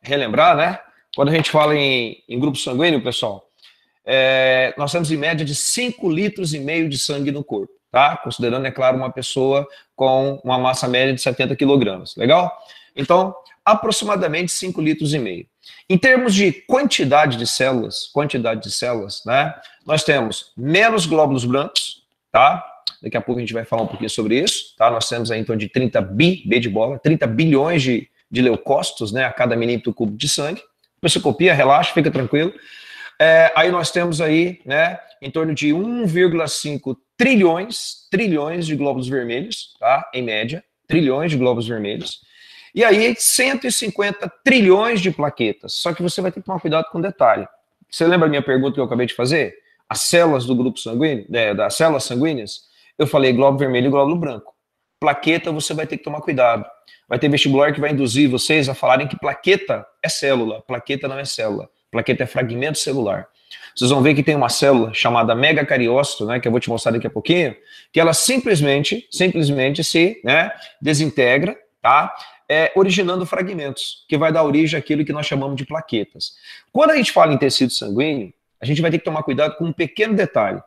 relembrar, né? Quando a gente fala em, em grupo sanguíneo, pessoal, é, nós temos em média de 5 litros e meio de sangue no corpo, tá? Considerando, é claro, uma pessoa com uma massa média de 70 quilogramas, legal? Então, aproximadamente 5 litros e meio. Em termos de quantidade de células, quantidade de células, né? Nós temos menos glóbulos brancos, tá? Daqui a pouco a gente vai falar um pouquinho sobre isso, tá? Nós temos aí então, de 30 bi, B de bola, 30 bilhões de de leucócitos né, a cada milímetro cubo de sangue. Você copia, relaxa, fica tranquilo. É, aí nós temos aí, né, em torno de 1,5 trilhões, trilhões de glóbulos vermelhos, tá? Em média, trilhões de glóbulos vermelhos. E aí 150 trilhões de plaquetas. Só que você vai ter que tomar cuidado com o detalhe. Você lembra a minha pergunta que eu acabei de fazer? As células do grupo sanguíneo, é, das células sanguíneas, eu falei glóbulo vermelho e glóbulo branco plaqueta você vai ter que tomar cuidado. Vai ter vestibular que vai induzir vocês a falarem que plaqueta é célula, plaqueta não é célula, plaqueta é fragmento celular. Vocês vão ver que tem uma célula chamada megacariócito, né, que eu vou te mostrar daqui a pouquinho, que ela simplesmente, simplesmente se né, desintegra, tá? É, originando fragmentos, que vai dar origem àquilo que nós chamamos de plaquetas. Quando a gente fala em tecido sanguíneo, a gente vai ter que tomar cuidado com um pequeno detalhe.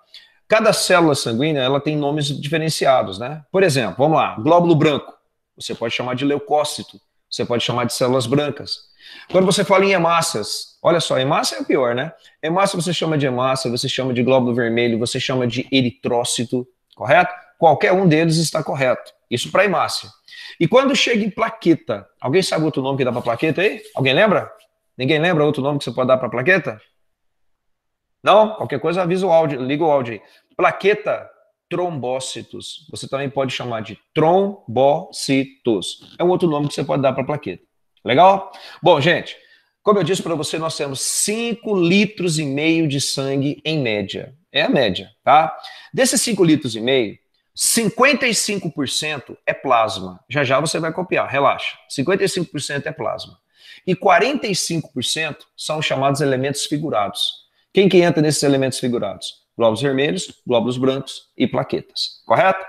Cada célula sanguínea ela tem nomes diferenciados, né? Por exemplo, vamos lá, glóbulo branco. Você pode chamar de leucócito, você pode chamar de células brancas. Quando você fala em hemácias, olha só, hemácia é o pior, né? Hemácia você chama de hemácia, você chama de glóbulo vermelho, você chama de eritrócito, correto? Qualquer um deles está correto. Isso para hemácia. E quando chega em plaqueta, alguém sabe outro nome que dá para plaqueta aí? Alguém lembra? Ninguém lembra outro nome que você pode dar para plaqueta? Não? Qualquer coisa avisa o áudio, liga o áudio aí. Plaqueta trombócitos. Você também pode chamar de trombocitos. É um outro nome que você pode dar para plaqueta. Legal? Bom, gente, como eu disse para você, nós temos 5 litros e meio de sangue em média. É a média, tá? Desses 5 litros e meio, 55% é plasma. Já já você vai copiar, relaxa. 55% é plasma. E 45% são chamados elementos figurados. Quem que entra nesses elementos figurados? Glóbulos vermelhos, glóbulos brancos e plaquetas, correto?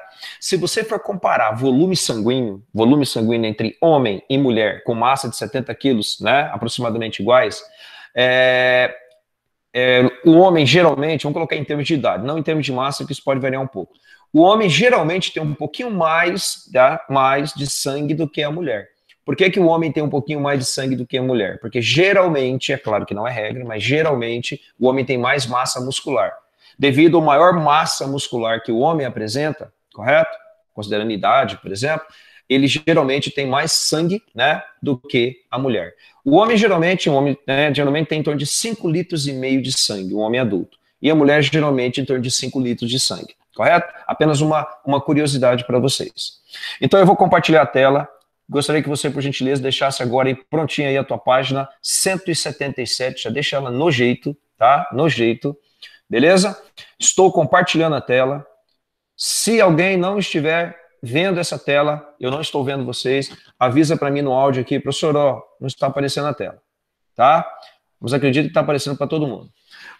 Se você for comparar volume sanguíneo, volume sanguíneo entre homem e mulher com massa de 70 quilos, né, aproximadamente iguais, é, é, o homem geralmente, vamos colocar em termos de idade, não em termos de massa, que isso pode variar um pouco. O homem geralmente tem um pouquinho mais, tá, mais de sangue do que a mulher. Por que, que o homem tem um pouquinho mais de sangue do que a mulher? Porque geralmente, é claro que não é regra, mas geralmente o homem tem mais massa muscular. Devido à maior massa muscular que o homem apresenta, correto? Considerando idade, por exemplo, ele geralmente tem mais sangue, né, do que a mulher. O homem geralmente, um homem, né, geralmente tem em torno de 5 litros e meio de sangue, um homem adulto. E a mulher geralmente em torno de 5 litros de sangue, correto? Apenas uma, uma curiosidade para vocês. Então eu vou compartilhar a tela Gostaria que você, por gentileza, deixasse agora aí prontinha aí a tua página 177, já deixa ela no jeito, tá? No jeito. Beleza? Estou compartilhando a tela. Se alguém não estiver vendo essa tela, eu não estou vendo vocês, avisa para mim no áudio aqui, professor, ó, não está aparecendo a tela, tá? Mas acredito que está aparecendo para todo mundo.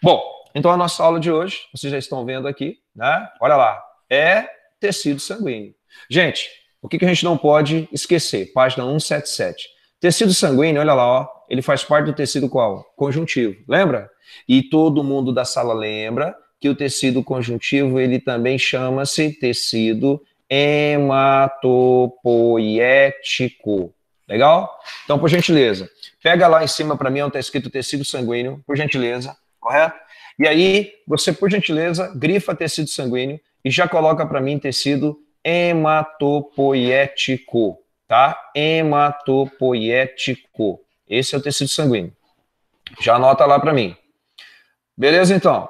Bom, então a nossa aula de hoje, vocês já estão vendo aqui, né? Olha lá, é tecido sanguíneo. Gente, o que, que a gente não pode esquecer? Página 177. Tecido sanguíneo, olha lá, ó, ele faz parte do tecido qual? Conjuntivo, lembra? E todo mundo da sala lembra que o tecido conjuntivo ele também chama-se tecido hematopoético. Legal? Então, por gentileza, pega lá em cima para mim onde está escrito tecido sanguíneo, por gentileza, correto? E aí, você, por gentileza, grifa tecido sanguíneo e já coloca para mim tecido hematopoietico, tá? hematopoietico, Esse é o tecido sanguíneo. Já anota lá para mim. Beleza, então?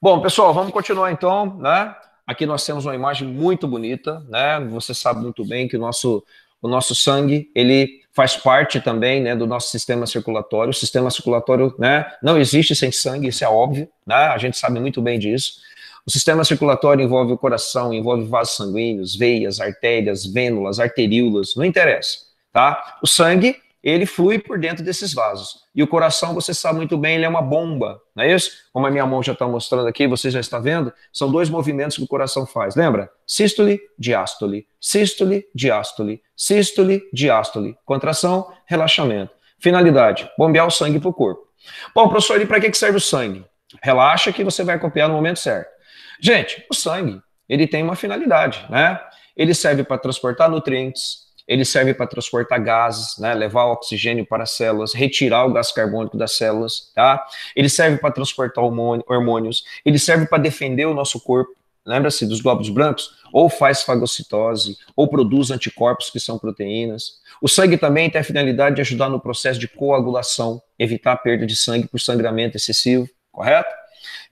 Bom, pessoal, vamos continuar então, né? Aqui nós temos uma imagem muito bonita, né? Você sabe muito bem que o nosso, o nosso sangue, ele faz parte também, né, do nosso sistema circulatório. O sistema circulatório, né, não existe sem sangue, isso é óbvio, né? A gente sabe muito bem disso. O sistema circulatório envolve o coração, envolve vasos sanguíneos, veias, artérias, vênulas, arteríolas, não interessa, tá? O sangue, ele flui por dentro desses vasos. E o coração, você sabe muito bem, ele é uma bomba, não é isso? Como a minha mão já está mostrando aqui, você já está vendo, são dois movimentos que o coração faz, lembra? Sístole, diástole, sístole, diástole, sístole, diástole, contração, relaxamento. Finalidade, bombear o sangue para o corpo. Bom, professor, e para que serve o sangue? Relaxa que você vai copiar no momento certo. Gente, o sangue, ele tem uma finalidade, né? Ele serve para transportar nutrientes, ele serve para transportar gases, né, levar oxigênio para as células, retirar o gás carbônico das células, tá? Ele serve para transportar hormônios, ele serve para defender o nosso corpo. Lembra-se dos glóbulos brancos? Ou faz fagocitose, ou produz anticorpos que são proteínas. O sangue também tem a finalidade de ajudar no processo de coagulação, evitar a perda de sangue por sangramento excessivo, correto?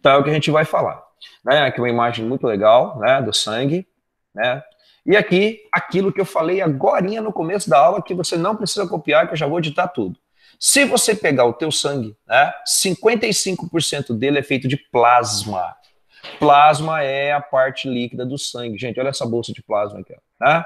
Então é o que a gente vai falar né? Aqui uma imagem muito legal, né? Do sangue, né? E aqui, aquilo que eu falei agora no começo da aula, que você não precisa copiar, que eu já vou editar tudo. Se você pegar o teu sangue, né, 55% dele é feito de plasma. Plasma é a parte líquida do sangue. Gente, olha essa bolsa de plasma aqui. Ó, né?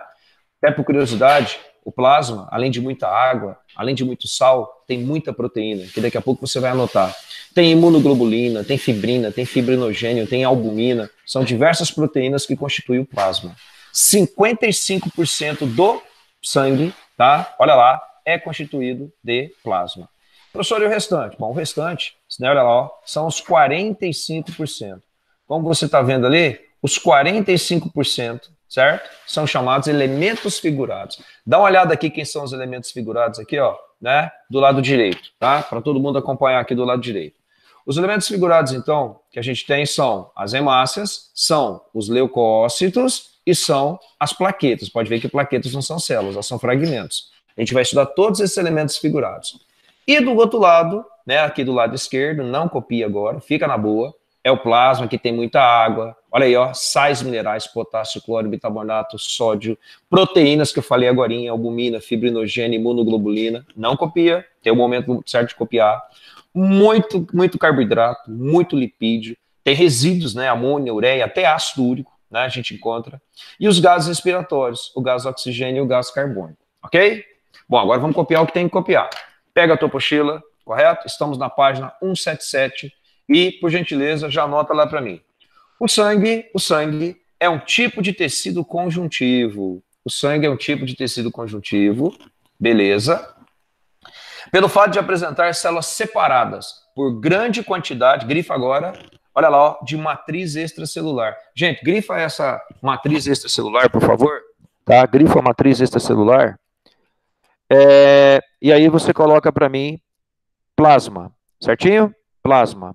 Até por curiosidade, o plasma, além de muita água, além de muito sal, tem muita proteína, que daqui a pouco você vai anotar. Tem imunoglobulina, tem fibrina, tem fibrinogênio, tem albumina, são diversas proteínas que constituem o plasma. 55% do sangue, tá? Olha lá, é constituído de plasma. Professor, e o restante? Bom, o restante, né, olha lá, ó, são os 45%. Como você está vendo ali, os 45% certo? São chamados elementos figurados. Dá uma olhada aqui quem são os elementos figurados aqui, ó, né? Do lado direito, tá? Para todo mundo acompanhar aqui do lado direito. Os elementos figurados, então, que a gente tem são as hemácias, são os leucócitos e são as plaquetas. Pode ver que plaquetas não são células, elas são fragmentos. A gente vai estudar todos esses elementos figurados. E do outro lado, né, aqui do lado esquerdo, não copia agora, fica na boa, é o plasma que tem muita água, Olha aí, ó, sais minerais, potássio, cloro, bicarbonato, sódio, proteínas que eu falei agora, albumina, fibrinogênio, imunoglobulina. Não copia, tem o um momento certo de copiar. Muito, muito carboidrato, muito lipídio. Tem resíduos, né, amônia, ureia, até ácido úrico, né, a gente encontra. E os gases respiratórios, o gás oxigênio e o gás carbônico, ok? Bom, agora vamos copiar o que tem que copiar. Pega a tua pochila, correto? Estamos na página 177 e, por gentileza, já anota lá para mim. O sangue, o sangue é um tipo de tecido conjuntivo. O sangue é um tipo de tecido conjuntivo, beleza? Pelo fato de apresentar células separadas por grande quantidade, grifa agora, olha lá, ó, de matriz extracelular. Gente, grifa essa matriz extracelular, por favor. Tá, grifa a matriz extracelular. É, e aí você coloca para mim plasma, certinho? Plasma.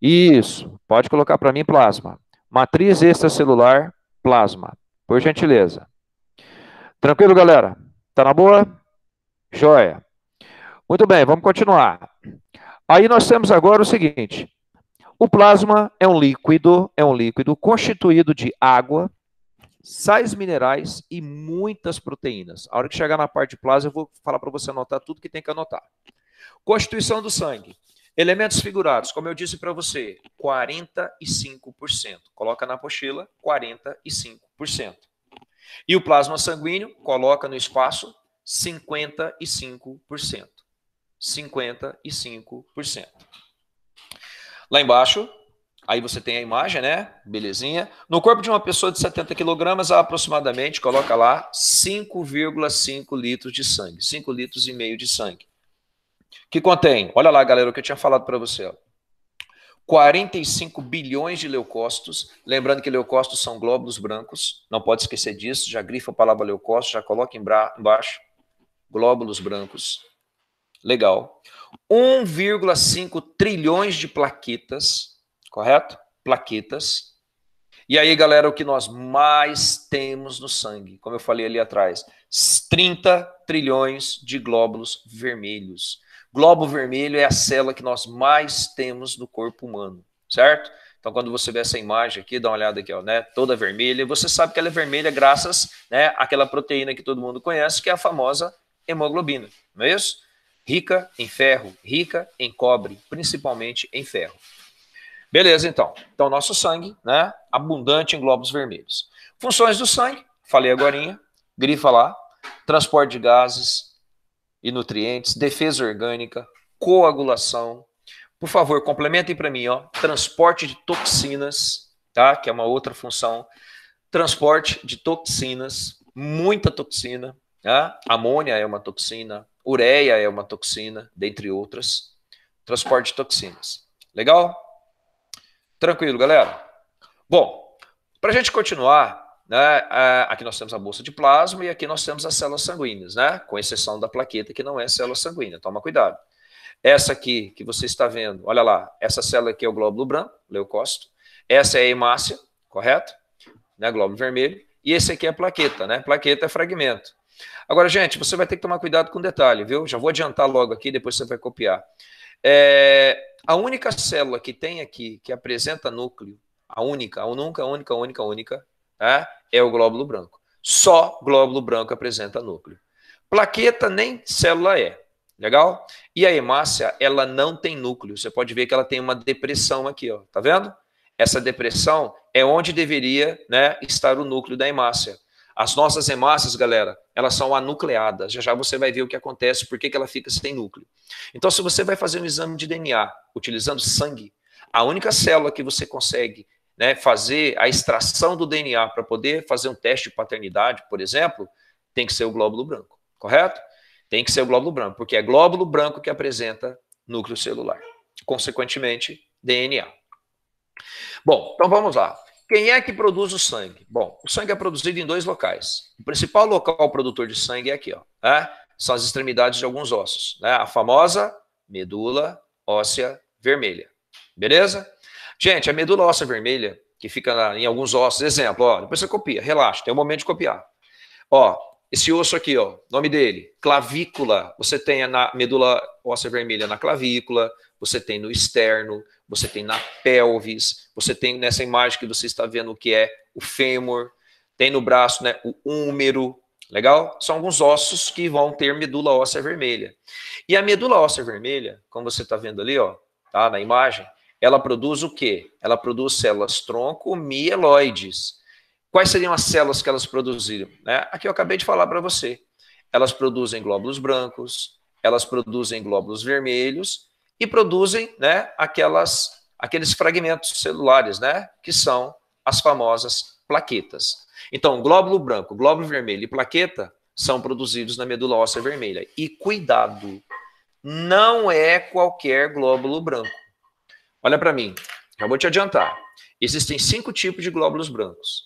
Isso, pode colocar para mim plasma. Matriz extracelular, plasma, por gentileza. Tranquilo, galera? Tá na boa? Joia. Muito bem, vamos continuar. Aí nós temos agora o seguinte: o plasma é um líquido, é um líquido constituído de água, sais minerais e muitas proteínas. A hora que chegar na parte de plasma, eu vou falar para você anotar tudo que tem que anotar. Constituição do sangue. Elementos figurados, como eu disse para você, 45%. Coloca na pochila 45%. E o plasma sanguíneo, coloca no espaço, 55%. 55%. Lá embaixo, aí você tem a imagem, né? Belezinha. No corpo de uma pessoa de 70 quilogramas, aproximadamente, coloca lá 5,5 litros de sangue. 5 litros e meio de sangue que contém, olha lá, galera, o que eu tinha falado para você, ó. 45 bilhões de leucócitos. Lembrando que leucócitos são glóbulos brancos, não pode esquecer disso. Já grifa a palavra leucócito, já coloca embaixo. Glóbulos brancos. Legal. 1,5 trilhões de plaquetas, correto? Plaquetas. E aí, galera, o que nós mais temos no sangue? Como eu falei ali atrás, 30 trilhões de glóbulos vermelhos. Globo vermelho é a célula que nós mais temos no corpo humano, certo? Então, quando você vê essa imagem aqui, dá uma olhada aqui, ó, né? Toda vermelha, você sabe que ela é vermelha graças né, àquela proteína que todo mundo conhece, que é a famosa hemoglobina, não é isso? Rica em ferro, rica em cobre, principalmente em ferro. Beleza, então. Então, nosso sangue, né? Abundante em glóbulos vermelhos. Funções do sangue, falei agora, grifa lá. Transporte de gases, e nutrientes, defesa orgânica, coagulação. Por favor, complementem para mim, ó, transporte de toxinas, tá? Que é uma outra função. Transporte de toxinas, muita toxina, tá? Amônia é uma toxina, ureia é uma toxina, dentre outras. Transporte de toxinas. Legal? Tranquilo, galera? Bom, para a gente continuar, né? É, aqui nós temos a bolsa de plasma e aqui nós temos as células sanguíneas, né? com exceção da plaqueta, que não é célula sanguínea. Toma cuidado. Essa aqui que você está vendo, olha lá, essa célula aqui é o glóbulo branco, leucócito. Essa é a hemácia, correto? Né? Glóbulo vermelho. E esse aqui é a plaqueta, né? Plaqueta é fragmento. Agora, gente, você vai ter que tomar cuidado com o detalhe, viu? Já vou adiantar logo aqui, depois você vai copiar. É, a única célula que tem aqui, que apresenta núcleo, a única, a única, a única, a única, a única, tá? é o glóbulo branco. Só glóbulo branco apresenta núcleo. Plaqueta nem célula é. Legal? E a hemácia, ela não tem núcleo. Você pode ver que ela tem uma depressão aqui, ó. Tá vendo? Essa depressão é onde deveria né, estar o núcleo da hemácia. As nossas hemácias, galera, elas são anucleadas. Já já você vai ver o que acontece, por que ela fica sem núcleo. Então, se você vai fazer um exame de DNA utilizando sangue, a única célula que você consegue né, fazer a extração do DNA para poder fazer um teste de paternidade, por exemplo, tem que ser o glóbulo branco, correto? Tem que ser o glóbulo branco, porque é glóbulo branco que apresenta núcleo celular, consequentemente, DNA. Bom, então vamos lá. Quem é que produz o sangue? Bom, o sangue é produzido em dois locais. O principal local produtor de sangue é aqui, ó. Né? São as extremidades de alguns ossos, né? A famosa medula óssea vermelha. Beleza? Gente, a medula óssea vermelha, que fica em alguns ossos, exemplo, ó, depois você copia, relaxa, tem um momento de copiar. Ó, esse osso aqui, ó, nome dele, clavícula, você tem na medula óssea vermelha na clavícula, você tem no externo, você tem na pelvis, você tem nessa imagem que você está vendo o que é o fêmur, tem no braço, né, o úmero, legal? São alguns ossos que vão ter medula óssea vermelha. E a medula óssea vermelha, como você está vendo ali, ó, tá na imagem, ela produz o quê? Ela produz células tronco mieloides. Quais seriam as células que elas produziram? Né? Aqui eu acabei de falar para você. Elas produzem glóbulos brancos, elas produzem glóbulos vermelhos e produzem né, aquelas, aqueles fragmentos celulares, né, que são as famosas plaquetas. Então, glóbulo branco, glóbulo vermelho e plaqueta são produzidos na medula óssea vermelha. E cuidado, não é qualquer glóbulo branco Olha para mim, já vou te adiantar. Existem cinco tipos de glóbulos brancos: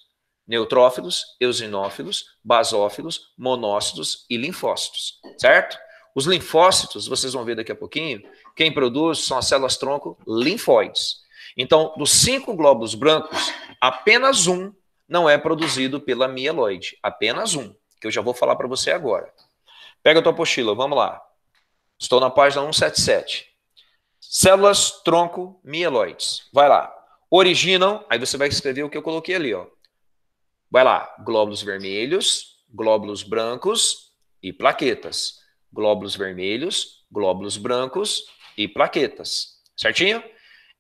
neutrófilos, eosinófilos, basófilos, monócitos e linfócitos, certo? Os linfócitos, vocês vão ver daqui a pouquinho, quem produz são as células tronco linfóides. Então, dos cinco glóbulos brancos, apenas um não é produzido pela mieloide, apenas um, que eu já vou falar para você agora. Pega a tua apostila, vamos lá. Estou na página 177. Células tronco mieloides. Vai lá. Originam, aí você vai escrever o que eu coloquei ali, ó. Vai lá, glóbulos vermelhos, glóbulos brancos e plaquetas. Glóbulos vermelhos, glóbulos brancos e plaquetas. Certinho?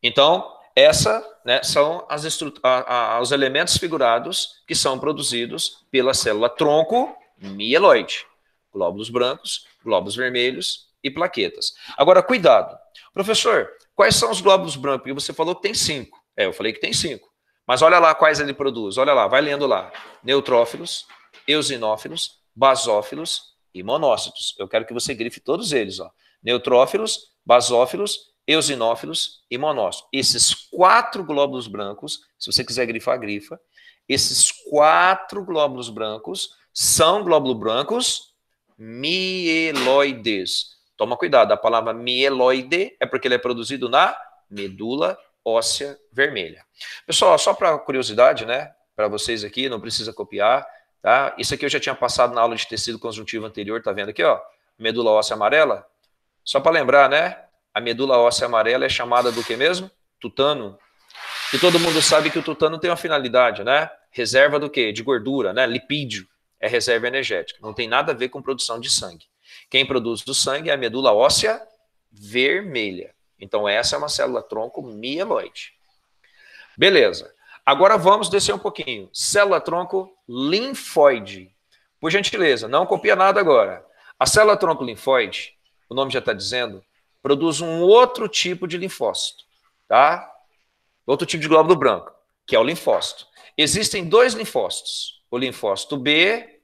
Então, essa né, são as a, a, os elementos figurados que são produzidos pela célula tronco mieloide. Glóbulos brancos, glóbulos vermelhos e plaquetas. Agora, cuidado. Professor, quais são os glóbulos brancos? Porque você falou que tem cinco. É, eu falei que tem cinco. Mas olha lá quais ele produz. Olha lá, vai lendo lá. Neutrófilos, eosinófilos, basófilos e monócitos. Eu quero que você grife todos eles. Ó. Neutrófilos, basófilos, eosinófilos e monócitos. Esses quatro glóbulos brancos, se você quiser grifar, grifa. Esses quatro glóbulos brancos são glóbulos brancos mieloides. Toma cuidado, a palavra mieloide é porque ele é produzido na medula óssea vermelha. Pessoal, só para curiosidade, né, para vocês aqui, não precisa copiar, tá? Isso aqui eu já tinha passado na aula de tecido conjuntivo anterior, tá vendo aqui, ó? Medula óssea amarela. Só para lembrar, né? A medula óssea amarela é chamada do que mesmo? Tutano. E todo mundo sabe que o tutano tem uma finalidade, né? Reserva do quê? De gordura, né? Lipídio. É reserva energética. Não tem nada a ver com produção de sangue. Quem produz o sangue é a medula óssea vermelha. Então, essa é uma célula tronco mieloide. Beleza. Agora vamos descer um pouquinho. Célula tronco linfóide. Por gentileza, não copia nada agora. A célula tronco linfóide, o nome já está dizendo, produz um outro tipo de linfócito, tá? Outro tipo de glóbulo branco, que é o linfócito. Existem dois linfócitos, o linfócito B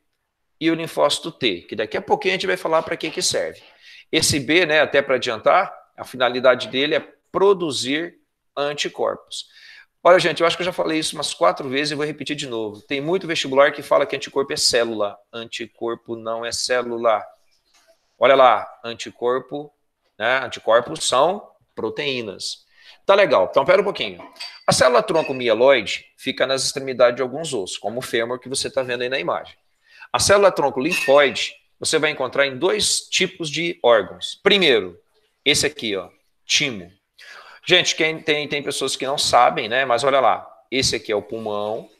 e o linfócito T, que daqui a pouquinho a gente vai falar para que, que serve. Esse B, né, até para adiantar, a finalidade dele é produzir anticorpos. Olha, gente, eu acho que eu já falei isso umas quatro vezes e vou repetir de novo. Tem muito vestibular que fala que anticorpo é célula. Anticorpo não é célula. Olha lá, anticorpo, né? Anticorpos são proteínas. Tá legal. Então, pera um pouquinho. A célula tronco mieloide fica nas extremidades de alguns ossos, como o fêmur que você está vendo aí na imagem. A célula tronco linfóide você vai encontrar em dois tipos de órgãos. Primeiro, esse aqui, ó, timo. Gente, quem tem, tem pessoas que não sabem, né? Mas olha lá, esse aqui é o pulmão,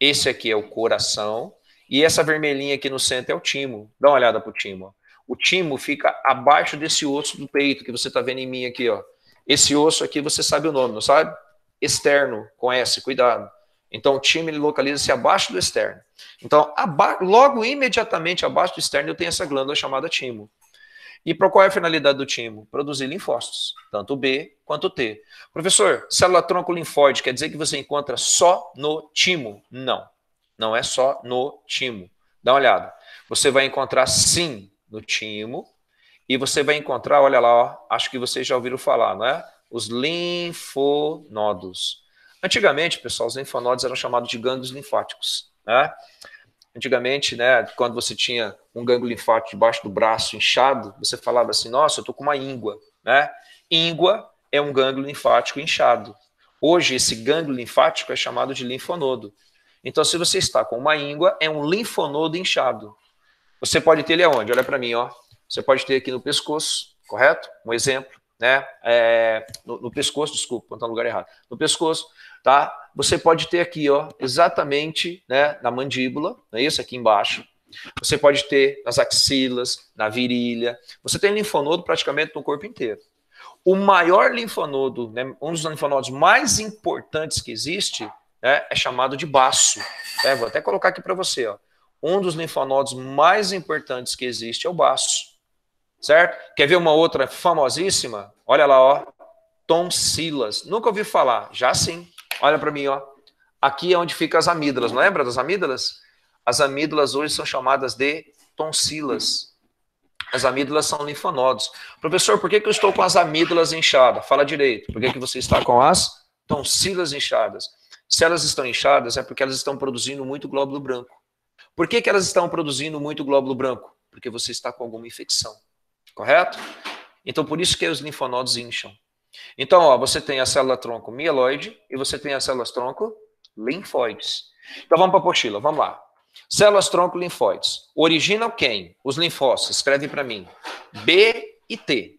esse aqui é o coração e essa vermelhinha aqui no centro é o timo. Dá uma olhada pro timo. O timo fica abaixo desse osso do peito que você tá vendo em mim aqui, ó. Esse osso aqui você sabe o nome, não sabe? Externo, conhece, cuidado. Então, o time localiza-se abaixo do externo. Então, logo imediatamente abaixo do externo, eu tenho essa glândula chamada timo. E para qual é a finalidade do timo? Produzir linfócitos, tanto B quanto T. Professor, célula tronco linfóide quer dizer que você encontra só no timo? Não, não é só no timo. Dá uma olhada. Você vai encontrar sim no timo e você vai encontrar, olha lá, ó, acho que vocês já ouviram falar, não é? Os linfonodos. Antigamente, pessoal, os linfonodos eram chamados de gânglios linfáticos. Né? Antigamente, né, quando você tinha um ganglio linfático debaixo do braço inchado, você falava assim: nossa, eu tô com uma íngua. Né? Íngua é um ganglio linfático inchado. Hoje, esse ganglio linfático é chamado de linfonodo. Então, se você está com uma íngua, é um linfonodo inchado. Você pode ter ele aonde? Olha para mim, ó. Você pode ter aqui no pescoço, correto? Um exemplo né? É, no, no, pescoço, desculpa, vou tá no lugar errado. No pescoço, tá? Você pode ter aqui, ó, exatamente, né, na mandíbula, não é isso aqui embaixo. Você pode ter nas axilas, na virilha. Você tem linfonodo praticamente no corpo inteiro. O maior linfonodo, né, um dos linfonodos mais importantes que existe, né, é chamado de baço. Né? Vou até colocar aqui para você, ó. Um dos linfonodos mais importantes que existe é o baço certo? Quer ver uma outra famosíssima? Olha lá, ó. Tonsilas. Nunca ouvi falar. Já sim. Olha para mim, ó. Aqui é onde ficam as amígdalas. Não lembra das amígdalas? As amígdalas hoje são chamadas de tonsilas. As amígdalas são linfonodos. Professor, por que, que eu estou com as amígdalas inchadas? Fala direito. Por que, que você está com as tonsilas inchadas? Se elas estão inchadas, é porque elas estão produzindo muito glóbulo branco. Por que, que elas estão produzindo muito glóbulo branco? Porque você está com alguma infecção. Correto? Então, por isso que os linfonodos incham. Então, ó, você tem a célula tronco mieloide e você tem as células tronco linfóides. Então, vamos para a pochila, vamos lá. Células tronco linfóides. Originam quem? Os linfócitos. Escreve para mim. B e T.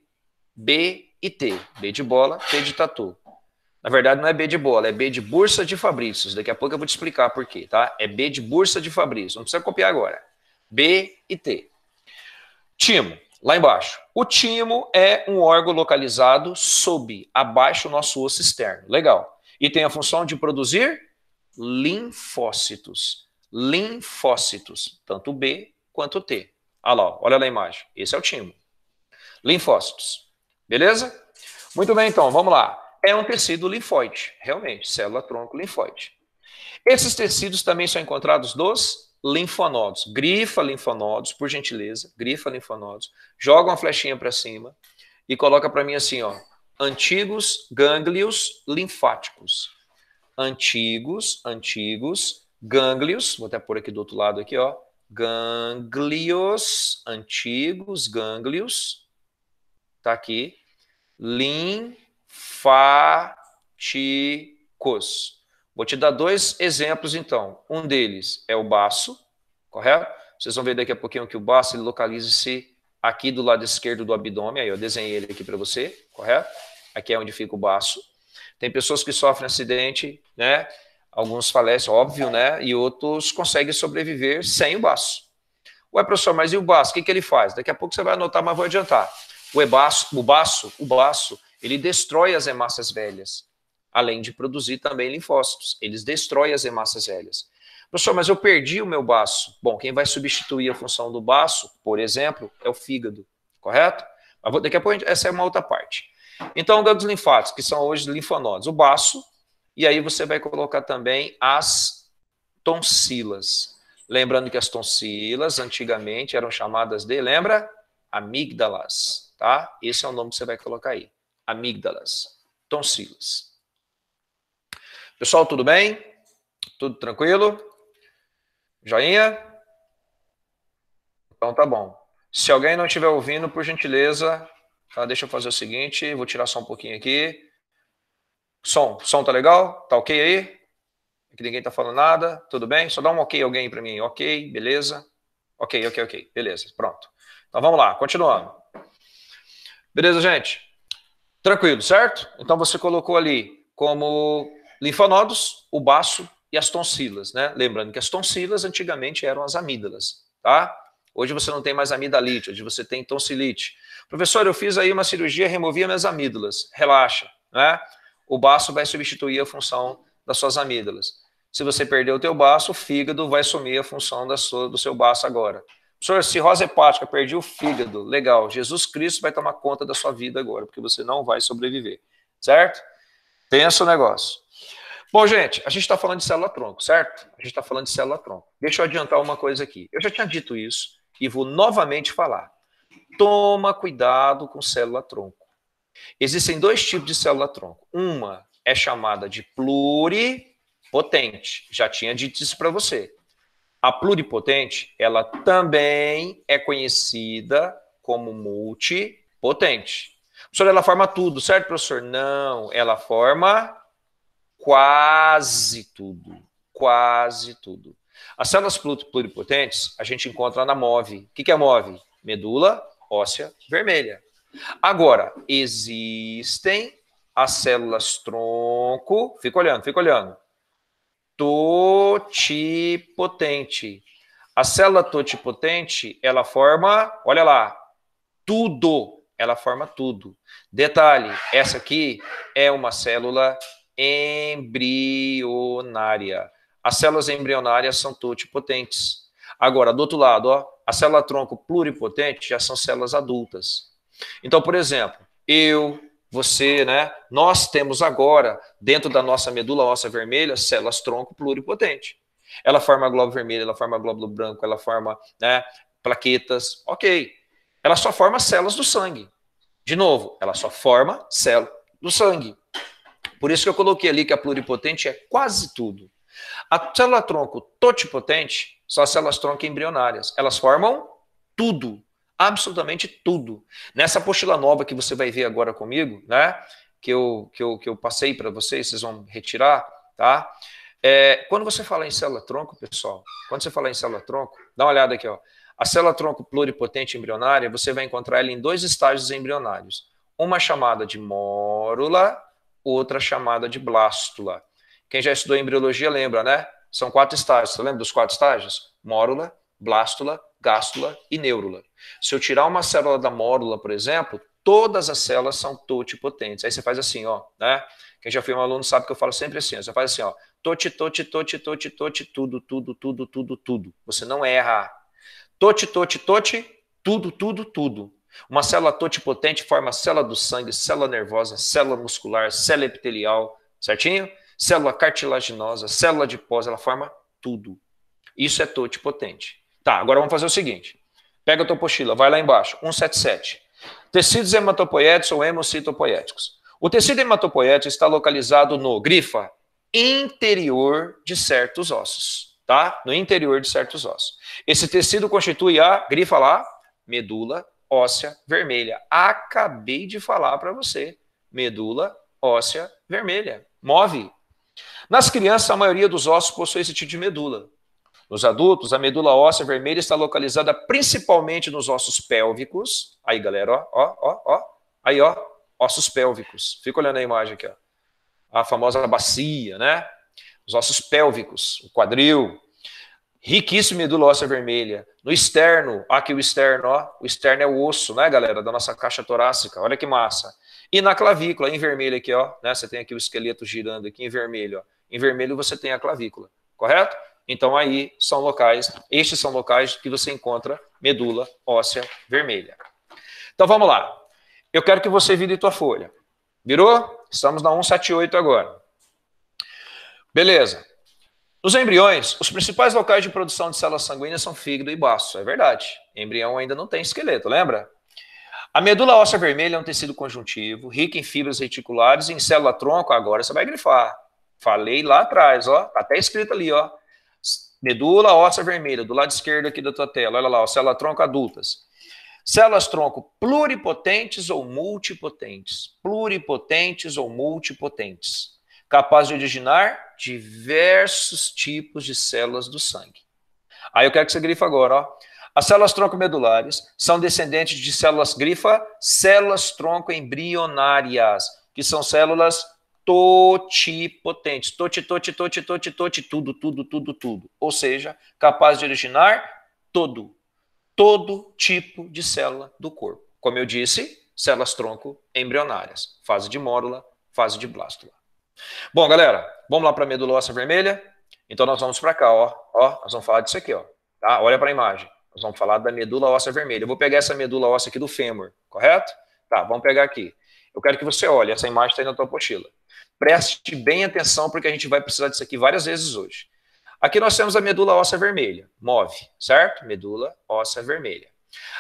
B e T. B de bola, T de tatu. Na verdade, não é B de bola, é B de Bursa de Fabrício. Daqui a pouco eu vou te explicar por quê, tá? É B de Bursa de Fabrício. Não precisa copiar agora. B e T. Timo. Lá embaixo. O timo é um órgão localizado sob, abaixo do nosso osso externo. Legal. E tem a função de produzir linfócitos. Linfócitos, tanto B quanto T. Olha lá, olha lá a imagem. Esse é o timo. Linfócitos. Beleza? Muito bem, então, vamos lá. É um tecido linfóide, realmente, célula tronco linfóide. Esses tecidos também são encontrados dos linfonodos. Grifa linfonodos, por gentileza. Grifa linfonodos. Joga uma flechinha para cima e coloca para mim assim, ó. Antigos gânglios linfáticos. Antigos, antigos gânglios, vou até pôr aqui do outro lado aqui, ó. Gânglios, antigos gânglios. Tá aqui. Linfáticos. Vou te dar dois exemplos, então. Um deles é o baço, correto? Vocês vão ver daqui a pouquinho que o baço localiza-se aqui do lado esquerdo do abdômen. Aí eu desenhei ele aqui para você, correto? Aqui é onde fica o baço. Tem pessoas que sofrem acidente, né? Alguns falecem, óbvio, né? E outros conseguem sobreviver sem o baço. Ué, professor, mas e o baço? O que, que ele faz? Daqui a pouco você vai anotar, mas vou adiantar. O, baço, o baço, o baço, ele destrói as hemácias velhas além de produzir também linfócitos. Eles destroem as hemácias velhas. Professor, mas eu perdi o meu baço. Bom, quem vai substituir a função do baço, por exemplo, é o fígado, correto? Mas daqui a pouco essa é uma outra parte. Então, gânglios linfáticos, que são hoje linfonodos, o baço, e aí você vai colocar também as tonsilas. Lembrando que as tonsilas antigamente eram chamadas de, lembra? Amígdalas, tá? Esse é o nome que você vai colocar aí. Amígdalas, tonsilas. Pessoal, tudo bem? Tudo tranquilo? Joinha? Então tá bom. Se alguém não estiver ouvindo, por gentileza, tá? deixa eu fazer o seguinte, vou tirar só um pouquinho aqui. Som, som tá legal? Tá ok aí? Aqui ninguém tá falando nada, tudo bem? Só dá um ok alguém para mim. Ok, beleza? Ok, ok, ok, beleza, pronto. Então vamos lá, continuando. Beleza, gente? Tranquilo, certo? Então você colocou ali como Linfonodos, o baço e as tonsilas, né? Lembrando que as tonsilas antigamente eram as amígdalas, tá? Hoje você não tem mais amidalite, hoje você tem tonsilite. Professor, eu fiz aí uma cirurgia, removi minhas amígdalas. Relaxa, né? O baço vai substituir a função das suas amígdalas. Se você perder o teu baço, o fígado vai assumir a função da sua, do seu baço agora. Professor, cirrose hepática, perdi o fígado. Legal, Jesus Cristo vai tomar conta da sua vida agora, porque você não vai sobreviver. Certo? Pensa o negócio. Bom, gente, a gente está falando de célula-tronco, certo? A gente está falando de célula-tronco. Deixa eu adiantar uma coisa aqui. Eu já tinha dito isso e vou novamente falar. Toma cuidado com célula-tronco. Existem dois tipos de célula-tronco. Uma é chamada de pluripotente. Já tinha dito isso para você. A pluripotente, ela também é conhecida como multipotente. Professor, ela forma tudo, certo, professor? Não, ela forma quase tudo. Quase tudo. As células pluripotentes a gente encontra na MOVE. O que, é MOVE? Medula óssea vermelha. Agora, existem as células tronco. Fica olhando, fica olhando. Totipotente. A célula totipotente, ela forma, olha lá, tudo. Ela forma tudo. Detalhe, essa aqui é uma célula embrionária. As células embrionárias são totipotentes. Agora, do outro lado, ó, a célula tronco pluripotente já são células adultas. Então, por exemplo, eu, você, né? Nós temos agora, dentro da nossa medula óssea vermelha, células tronco pluripotente. Ela forma globo vermelho, ela forma glóbulo branco, ela forma né, plaquetas, ok. Ela só forma células do sangue. De novo, ela só forma célula do sangue. Por isso que eu coloquei ali que a pluripotente é quase tudo. A célula-tronco totipotente são as células-tronco embrionárias. Elas formam tudo, absolutamente tudo. Nessa apostila nova que você vai ver agora comigo, né? Que eu, que eu, que eu passei para vocês, vocês vão retirar, tá? É, quando você fala em célula-tronco, pessoal, quando você fala em célula-tronco, dá uma olhada aqui, ó. A célula-tronco pluripotente embrionária, você vai encontrar ela em dois estágios embrionários. Uma chamada de mórula outra chamada de blástula. Quem já estudou embriologia lembra, né? São quatro estágios. Tá você lembra dos quatro estágios? Mórula, blástula, gástula e neurula. Se eu tirar uma célula da mórula, por exemplo, todas as células são totipotentes. Aí você faz assim, ó, né? Quem já foi um aluno sabe que eu falo sempre assim, você faz assim, ó, toti, toti, toti, toti, toti, tudo, tudo, tudo, tudo, tudo. Você não erra. Toti, toti, toti, tudo, tudo, tudo. Uma célula totipotente forma célula do sangue, célula nervosa, célula muscular, célula epitelial, certinho? Célula cartilaginosa, célula adiposa, ela forma tudo. Isso é totipotente. Tá, agora vamos fazer o seguinte. Pega a tua pochila, vai lá embaixo, 177. Tecidos hematopoéticos ou hemocitopoéticos. O tecido hematopoético está localizado no, grifa, interior de certos ossos, tá? No interior de certos ossos. Esse tecido constitui a, grifa lá, medula óssea vermelha. Acabei de falar para você. Medula óssea vermelha. Move. Nas crianças, a maioria dos ossos possui esse tipo de medula. Nos adultos, a medula óssea vermelha está localizada principalmente nos ossos pélvicos. Aí, galera, ó, ó, ó, ó. Aí, ó, ossos pélvicos. Fica olhando a imagem aqui, ó. A famosa bacia, né? Os ossos pélvicos, o quadril, riquíssimo em medula vermelha. No externo, aqui o externo, ó, o externo é o osso, né, galera, da nossa caixa torácica. Olha que massa. E na clavícula, em vermelho aqui, ó, né, você tem aqui o esqueleto girando aqui em vermelho, ó. Em vermelho você tem a clavícula, correto? Então aí são locais, estes são locais que você encontra medula óssea vermelha. Então vamos lá. Eu quero que você vire tua folha. Virou? Estamos na 178 agora. Beleza. Nos embriões, os principais locais de produção de células sanguíneas são fígado e baço, é verdade. Embrião ainda não tem esqueleto, lembra? A medula óssea vermelha é um tecido conjuntivo, rico em fibras reticulares e em célula-tronco, agora você vai grifar. Falei lá atrás, ó, tá até escrito ali, ó. Medula óssea vermelha, do lado esquerdo aqui da tua tela, olha lá, ó, célula-tronco adultas. Células-tronco pluripotentes ou multipotentes. Pluripotentes ou multipotentes capaz de originar diversos tipos de células do sangue. Aí eu quero que você grifa agora, ó. As células tronco medulares são descendentes de células grifa, células tronco embrionárias, que são células totipotentes. Toti, toti, toti, toti, toti, tudo, tudo, tudo, tudo. Ou seja, capaz de originar todo, todo tipo de célula do corpo. Como eu disse, células tronco embrionárias, fase de mórula, fase de blástula. Bom, galera, vamos lá para a óssea vermelha. Então nós vamos para cá, ó, ó, nós vamos falar disso aqui, ó. Tá? Olha para a imagem. Nós vamos falar da medula óssea vermelha. Eu vou pegar essa medula óssea aqui do fêmur, correto? Tá, vamos pegar aqui. Eu quero que você olhe, essa imagem está aí na tua apostila. Preste bem atenção, porque a gente vai precisar disso aqui várias vezes hoje. Aqui nós temos a medula óssea vermelha, move, certo? Medula óssea vermelha.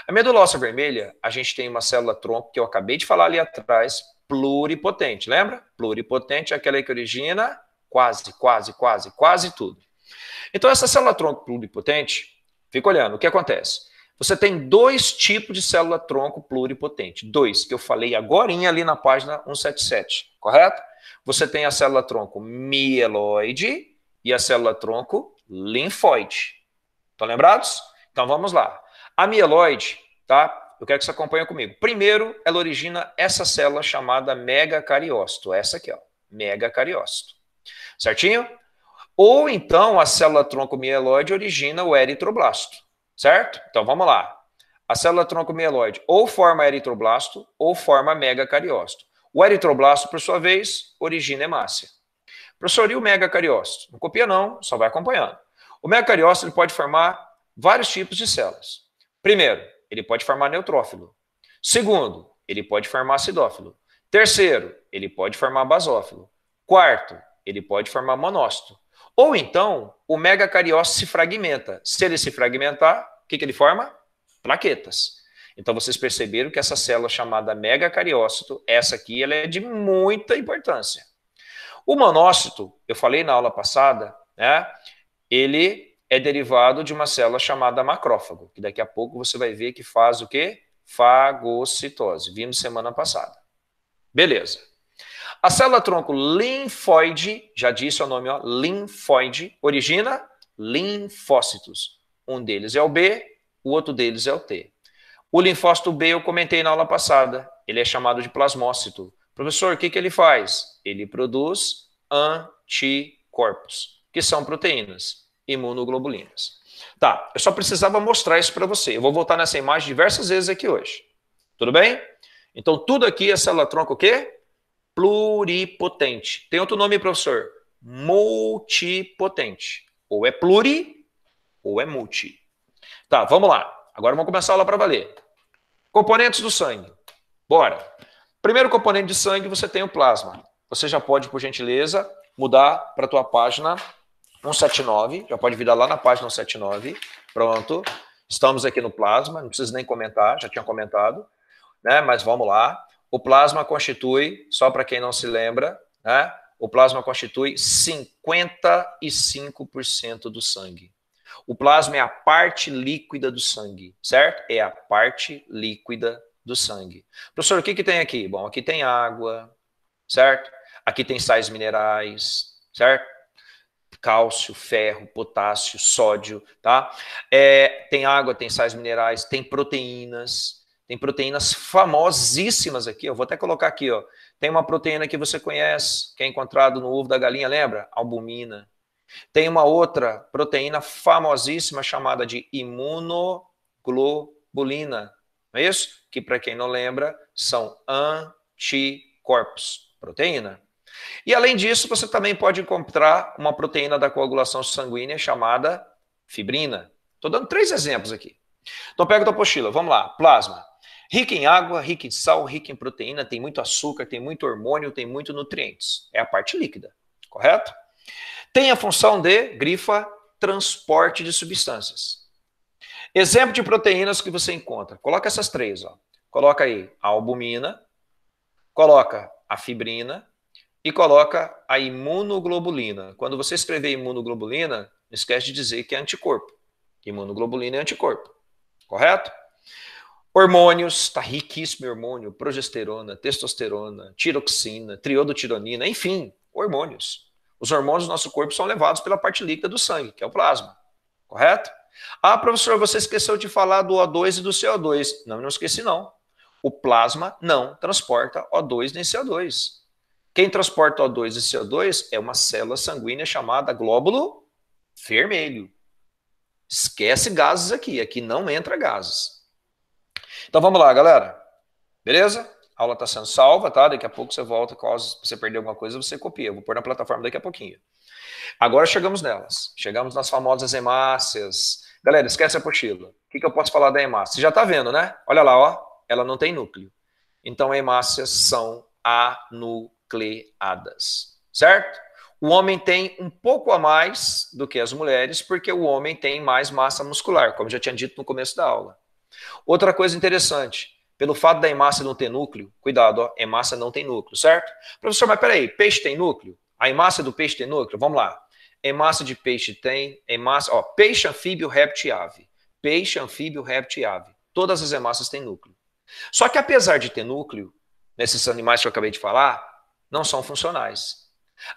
A medula óssea vermelha, a gente tem uma célula tronco que eu acabei de falar ali atrás, pluripotente, lembra? Pluripotente é aquela que origina quase, quase, quase, quase tudo. Então, essa célula-tronco pluripotente, fica olhando, o que acontece? Você tem dois tipos de célula-tronco pluripotente. Dois, que eu falei agora ali na página 177, correto? Você tem a célula-tronco mieloide e a célula-tronco linfóide. Estão lembrados? Então, vamos lá. A mieloide, tá? Eu quero que você acompanhe comigo. Primeiro, ela origina essa célula chamada megacariócito, essa aqui, ó, megacariócito. Certinho? Ou então a célula tronco mieloide origina o eritroblasto, certo? Então vamos lá. A célula tronco mieloide ou forma eritroblasto ou forma megacariócito. O eritroblasto, por sua vez, origina hemácia. Professor, e o megacariócito? Não copia não, só vai acompanhando. O megacariócito ele pode formar vários tipos de células. Primeiro, ele pode formar neutrófilo. Segundo, ele pode formar acidófilo. Terceiro, ele pode formar basófilo. Quarto, ele pode formar monócito. Ou então, o megacariócito se fragmenta. Se ele se fragmentar, o que, que ele forma? Plaquetas. Então, vocês perceberam que essa célula chamada megacariócito, essa aqui, ela é de muita importância. O monócito, eu falei na aula passada, né? Ele é derivado de uma célula chamada macrófago, que daqui a pouco você vai ver que faz o quê? Fagocitose. Vimos semana passada. Beleza. A célula tronco linfóide, já disse o nome, ó, linfóide, origina linfócitos. Um deles é o B, o outro deles é o T. O linfócito B eu comentei na aula passada, ele é chamado de plasmócito. Professor, o que, que ele faz? Ele produz anticorpos, que são proteínas imunoglobulinas. Tá, eu só precisava mostrar isso para você. Eu vou voltar nessa imagem diversas vezes aqui hoje. Tudo bem? Então, tudo aqui é célula-tronco o quê? Pluripotente. Tem outro nome, professor? Multipotente. Ou é pluri, ou é multi. Tá, vamos lá. Agora vamos começar a aula para valer. Componentes do sangue. Bora. Primeiro componente de sangue, você tem o plasma. Você já pode, por gentileza, mudar para a tua página 179, já pode virar lá na página 179. Pronto. Estamos aqui no plasma, não preciso nem comentar, já tinha comentado, né? Mas vamos lá. O plasma constitui, só para quem não se lembra, né? O plasma constitui 55% do sangue. O plasma é a parte líquida do sangue, certo? É a parte líquida do sangue. Professor, o que, que tem aqui? Bom, aqui tem água, certo? Aqui tem sais minerais, certo? cálcio, ferro, potássio, sódio, tá? É, tem água, tem sais minerais, tem proteínas, tem proteínas famosíssimas aqui. Eu vou até colocar aqui, ó. Tem uma proteína que você conhece, que é encontrado no ovo da galinha, lembra? Albumina. Tem uma outra proteína famosíssima chamada de imunoglobulina. Não é isso? Que para quem não lembra, são anticorpos, proteína. E além disso, você também pode encontrar uma proteína da coagulação sanguínea chamada fibrina. Estou dando três exemplos aqui. Então pega a tua pochila, vamos lá, plasma. Rica em água, rica em sal, rica em proteína, tem muito açúcar, tem muito hormônio, tem muito nutrientes. É a parte líquida, correto? Tem a função de, grifa, transporte de substâncias. Exemplo de proteínas que você encontra. Coloca essas três, ó. Coloca aí a albumina, coloca a fibrina e coloca a imunoglobulina. Quando você escrever imunoglobulina, não esquece de dizer que é anticorpo. Imunoglobulina é anticorpo, correto? Hormônios, está riquíssimo em hormônio, progesterona, testosterona, tiroxina, triodotironina, enfim, hormônios. Os hormônios do nosso corpo são levados pela parte líquida do sangue, que é o plasma, correto? Ah, professor, você esqueceu de falar do O2 e do CO2. Não, não esqueci não. O plasma não transporta O2 nem CO2. Quem transporta O2 e CO2 é uma célula sanguínea chamada glóbulo vermelho. Esquece gases aqui, aqui não entra gases. Então vamos lá, galera. Beleza? A aula está sendo salva, tá? Daqui a pouco você volta, caso você perder alguma coisa, você copia. vou pôr na plataforma daqui a pouquinho. Agora chegamos nelas. Chegamos nas famosas hemácias. Galera, esquece a apostila. O que, que eu posso falar da hemácia? Você já está vendo, né? Olha lá, ó. Ela não tem núcleo. Então, hemácias são anulárias nucleadas, certo? O homem tem um pouco a mais do que as mulheres, porque o homem tem mais massa muscular, como já tinha dito no começo da aula. Outra coisa interessante, pelo fato da hemácia não ter núcleo, cuidado, ó, hemácia não tem núcleo, certo? Professor, mas peraí, peixe tem núcleo? A hemácia do peixe tem núcleo? Vamos lá. Hemácia de peixe tem, hemácia, ó, peixe, anfíbio, réptil e ave. Peixe, anfíbio, réptil e ave. Todas as hemácias têm núcleo. Só que apesar de ter núcleo, nesses animais que eu acabei de falar, não são funcionais.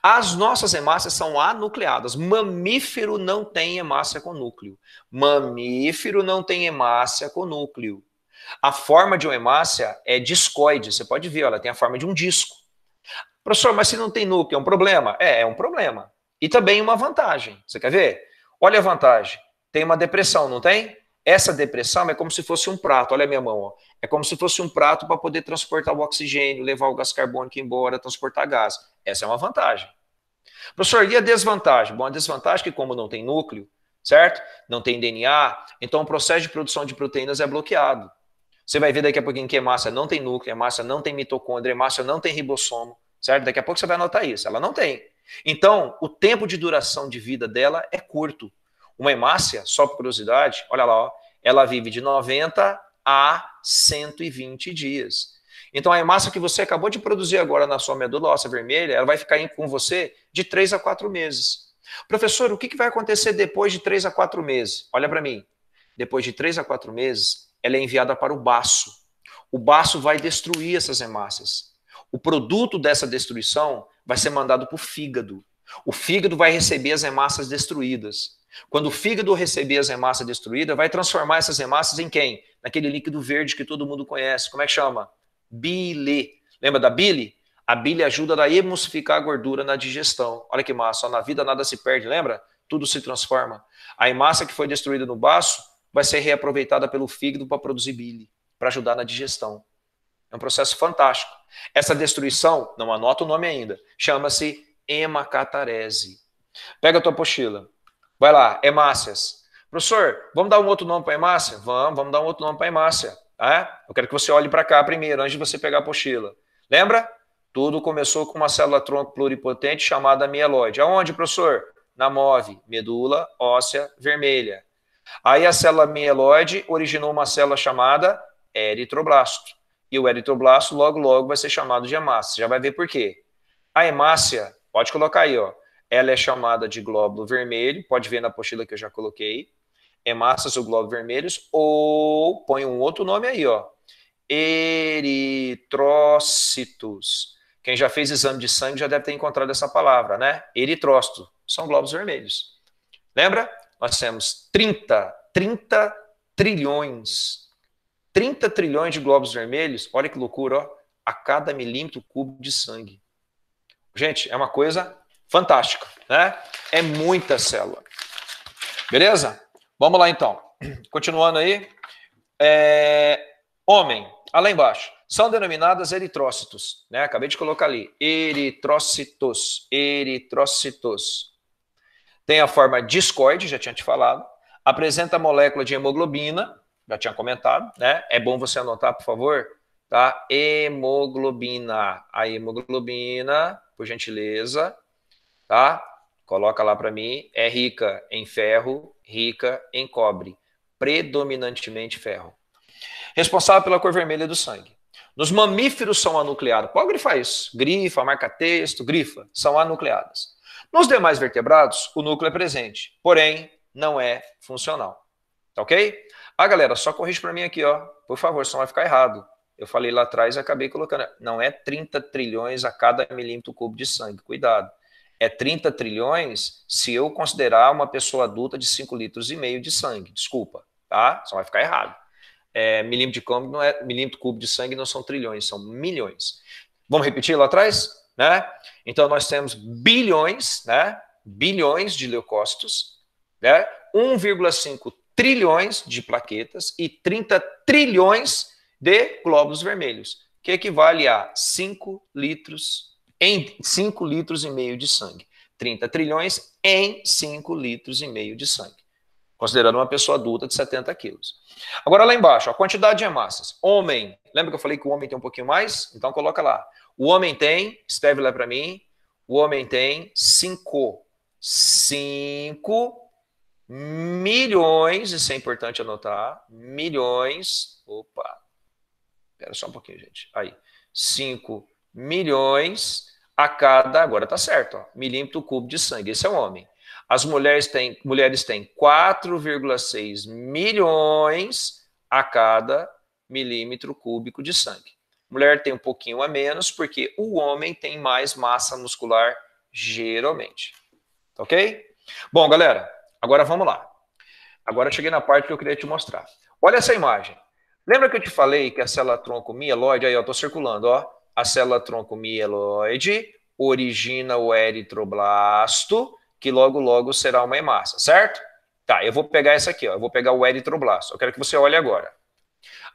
As nossas hemácias são anucleadas. Mamífero não tem hemácia com núcleo. Mamífero não tem hemácia com núcleo. A forma de uma hemácia é discoide. Você pode ver, ela tem a forma de um disco. Professor, mas se não tem núcleo, é um problema? É, é um problema. E também uma vantagem. Você quer ver? Olha a vantagem. Tem uma depressão, não tem? Essa depressão é como se fosse um prato. Olha a minha mão. Ó. É como se fosse um prato para poder transportar o oxigênio, levar o gás carbônico embora, transportar gás. Essa é uma vantagem. Professor, e a desvantagem? Bom, a desvantagem é que, como não tem núcleo, certo? Não tem DNA, então o processo de produção de proteínas é bloqueado. Você vai ver daqui a pouquinho que hemácia massa não tem núcleo, hemácia massa não tem mitocôndria, hemácia massa não tem ribossomo, certo? Daqui a pouco você vai notar isso. Ela não tem. Então, o tempo de duração de vida dela é curto. Uma hemácia, só por curiosidade, olha lá, ó, ela vive de 90 a 120 dias. Então, a hemácia que você acabou de produzir agora na sua medula óssea vermelha, ela vai ficar com você de 3 a 4 meses. Professor, o que vai acontecer depois de 3 a 4 meses? Olha para mim. Depois de 3 a 4 meses, ela é enviada para o baço. O baço vai destruir essas hemácias. O produto dessa destruição vai ser mandado para o fígado. O fígado vai receber as hemácias destruídas. Quando o fígado receber as hemácias destruídas, vai transformar essas hemácias em quem? naquele líquido verde que todo mundo conhece. Como é que chama? Bile. Lembra da bile? A bile ajuda a emulsificar a gordura na digestão. Olha que massa, na vida nada se perde, lembra? Tudo se transforma. A massa que foi destruída no baço vai ser reaproveitada pelo fígado para produzir bile, para ajudar na digestão. É um processo fantástico. Essa destruição, não anota o nome ainda, chama-se hemacatarese. Pega a tua pochila. Vai lá, hemácias. Professor, vamos dar um outro nome para a hemácia? Vamos, vamos dar um outro nome para a hemácia. Tá? Eu quero que você olhe para cá primeiro, antes de você pegar a pochila. Lembra? Tudo começou com uma célula tronco pluripotente chamada mieloide. Aonde, professor? Na MOV, medula óssea vermelha. Aí a célula mieloide originou uma célula chamada eritroblasto. E o eritroblasto logo logo vai ser chamado de hemácia. Já vai ver por quê. A hemácia, pode colocar aí, ó. Ela é chamada de glóbulo vermelho, pode ver na apostila que eu já coloquei hemácias é ou glóbulos vermelhos, ou põe um outro nome aí, ó, eritrócitos. Quem já fez exame de sangue já deve ter encontrado essa palavra, né? Eritrócito, são glóbulos vermelhos. Lembra? Nós temos 30, 30 trilhões. 30 trilhões de glóbulos vermelhos, olha que loucura, ó, a cada milímetro cubo de sangue. Gente, é uma coisa fantástica, né? É muita célula. Beleza? Vamos lá então. Continuando aí. É... Homem, ah, lá embaixo, são denominadas eritrócitos, né? Acabei de colocar ali. Eritrócitos, eritrócitos. Tem a forma discoide, já tinha te falado. Apresenta molécula de hemoglobina, já tinha comentado, né? É bom você anotar, por favor, tá? Hemoglobina. A hemoglobina, por gentileza, tá? Coloca lá para mim, é rica em ferro, rica em cobre, predominantemente ferro. Responsável pela cor vermelha do sangue. Nos mamíferos são anucleados. Pode grifar é isso. Grifa, marca texto, grifa. São anucleadas. Nos demais vertebrados, o núcleo é presente, porém, não é funcional. Tá ok? Ah, galera, só corrige para mim aqui, ó. Por favor, senão vai ficar errado. Eu falei lá atrás e acabei colocando. Não é 30 trilhões a cada milímetro cubo de sangue. Cuidado é 30 trilhões se eu considerar uma pessoa adulta de 5 litros e meio de sangue. Desculpa, tá? Só vai ficar errado. É, milímetro, de não é, milímetro cubo de sangue não são trilhões, são milhões. Vamos repetir lá atrás? Né? Então, nós temos bilhões, né? bilhões de leucócitos, né? 1,5 trilhões de plaquetas e 30 trilhões de glóbulos vermelhos, que equivale a 5 litros em 5 litros e meio de sangue. 30 trilhões em 5 litros e meio de sangue. Considerando uma pessoa adulta de 70 quilos. Agora lá embaixo, a quantidade de hemácias. Homem, lembra que eu falei que o homem tem um pouquinho mais? Então coloca lá. O homem tem, escreve lá para mim, o homem tem 5. 5 milhões, isso é importante anotar, milhões, opa, espera só um pouquinho, gente, aí, 5 milhões a cada, agora tá certo, ó, milímetro cúbico de sangue. Esse é o homem. As mulheres têm, mulheres têm 4,6 milhões a cada milímetro cúbico de sangue. Mulher tem um pouquinho a menos, porque o homem tem mais massa muscular, geralmente. Tá ok? Bom, galera, agora vamos lá. Agora cheguei na parte que eu queria te mostrar. Olha essa imagem. Lembra que eu te falei que a célula tronco mieloide, aí, eu tô circulando, ó a célula tronco mieloide origina o eritroblasto, que logo logo será uma hemácia, certo? Tá, eu vou pegar essa aqui, ó, eu vou pegar o eritroblasto. Eu quero que você olhe agora.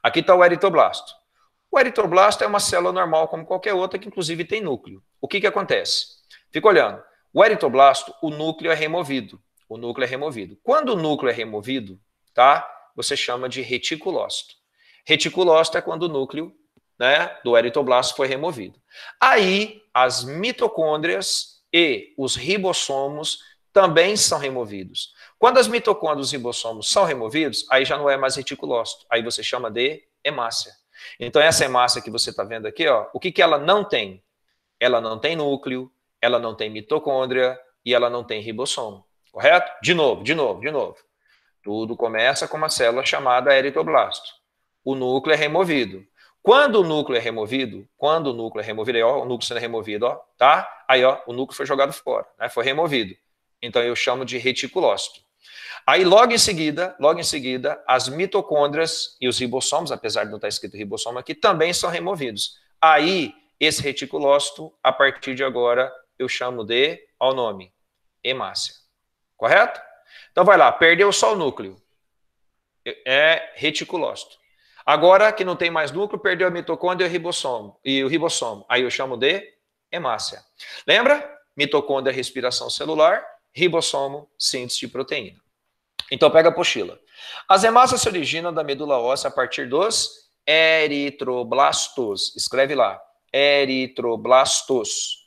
Aqui está o eritroblasto. O eritroblasto é uma célula normal como qualquer outra que inclusive tem núcleo. O que que acontece? Fica olhando. O eritroblasto, o núcleo é removido. O núcleo é removido. Quando o núcleo é removido, tá? Você chama de reticulócito. Reticulócito é quando o núcleo né, do eritroblasto foi removido. Aí, as mitocôndrias e os ribossomos também são removidos. Quando as mitocôndrias e os ribossomos são removidos, aí já não é mais reticulócito, aí você chama de hemácia. Então, essa hemácia que você está vendo aqui, ó, o que, que ela não tem? Ela não tem núcleo, ela não tem mitocôndria e ela não tem ribossomo, correto? De novo, de novo, de novo. Tudo começa com uma célula chamada eritroblasto. O núcleo é removido, quando o núcleo é removido, quando o núcleo é removido, aí, ó, o núcleo sendo removido, ó, tá? Aí, ó, o núcleo foi jogado fora, né? Foi removido. Então eu chamo de reticulócito. Aí logo em seguida, logo em seguida, as mitocôndrias e os ribossomos, apesar de não estar tá escrito ribossomo aqui, também são removidos. Aí esse reticulócito, a partir de agora, eu chamo de, ao nome, hemácia. Correto? Então vai lá, perdeu só o núcleo. É reticulócito. Agora que não tem mais núcleo, perdeu a mitocôndria e o ribossomo. E o ribossomo. Aí eu chamo de hemácia. Lembra? Mitocôndria, respiração celular, ribossomo, síntese de proteína. Então pega a pochila. As hemácias se originam da medula óssea a partir dos eritroblastos. Escreve lá. Eritroblastos.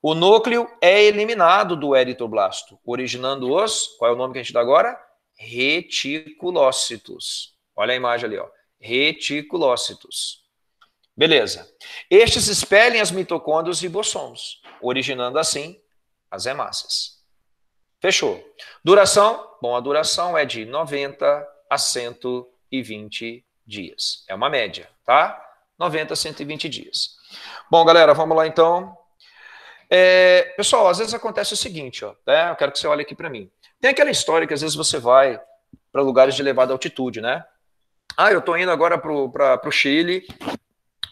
O núcleo é eliminado do eritroblasto, originando os, qual é o nome que a gente dá agora? Reticulócitos. Olha a imagem ali, ó. Reticulócitos. Beleza. Estes expelem as mitocôndrias ribossomos, originando assim as hemácias. Fechou. Duração? Bom, a duração é de 90 a 120 dias. É uma média, tá? 90 a 120 dias. Bom, galera, vamos lá então. É, pessoal, às vezes acontece o seguinte, ó, né? Eu quero que você olhe aqui para mim. Tem aquela história que às vezes você vai para lugares de elevada altitude, né? Ah, eu estou indo agora para o Chile,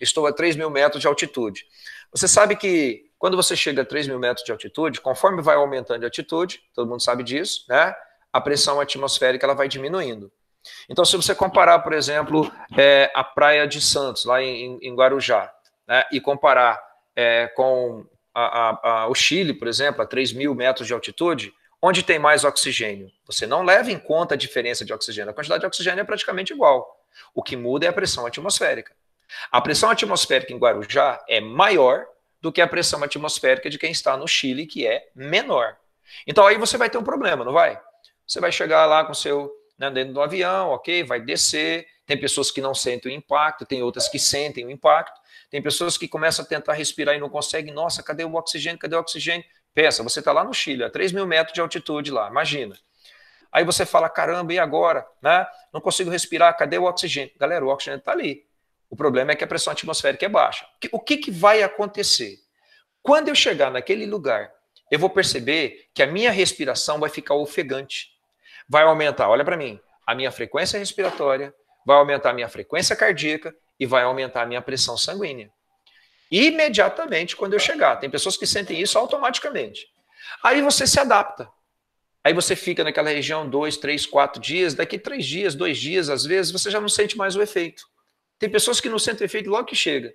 estou a 3 mil metros de altitude. Você sabe que quando você chega a 3 mil metros de altitude, conforme vai aumentando de altitude, todo mundo sabe disso, né? A pressão atmosférica ela vai diminuindo. Então, se você comparar, por exemplo, é, a praia de Santos, lá em, em Guarujá, né, e comparar é, com a, a, a, o Chile, por exemplo, a 3 mil metros de altitude, Onde tem mais oxigênio? Você não leva em conta a diferença de oxigênio. A quantidade de oxigênio é praticamente igual. O que muda é a pressão atmosférica. A pressão atmosférica em Guarujá é maior do que a pressão atmosférica de quem está no Chile, que é menor. Então aí você vai ter um problema, não vai? Você vai chegar lá com seu né, dentro do avião, ok, vai descer. Tem pessoas que não sentem o impacto, tem outras que sentem o impacto. Tem pessoas que começam a tentar respirar e não conseguem. Nossa, cadê o oxigênio? Cadê o oxigênio? Pensa, você está lá no Chile, a 3 mil metros de altitude lá, imagina. Aí você fala, caramba, e agora? Né? Não consigo respirar, cadê o oxigênio? Galera, o oxigênio está ali. O problema é que a pressão atmosférica é baixa. O que, que vai acontecer? Quando eu chegar naquele lugar, eu vou perceber que a minha respiração vai ficar ofegante. Vai aumentar, olha para mim, a minha frequência respiratória, vai aumentar a minha frequência cardíaca e vai aumentar a minha pressão sanguínea imediatamente quando eu chegar. Tem pessoas que sentem isso automaticamente. Aí você se adapta. Aí você fica naquela região dois, três, quatro dias, daqui três dias, dois dias, às vezes, você já não sente mais o efeito. Tem pessoas que não sentem o efeito logo que chega.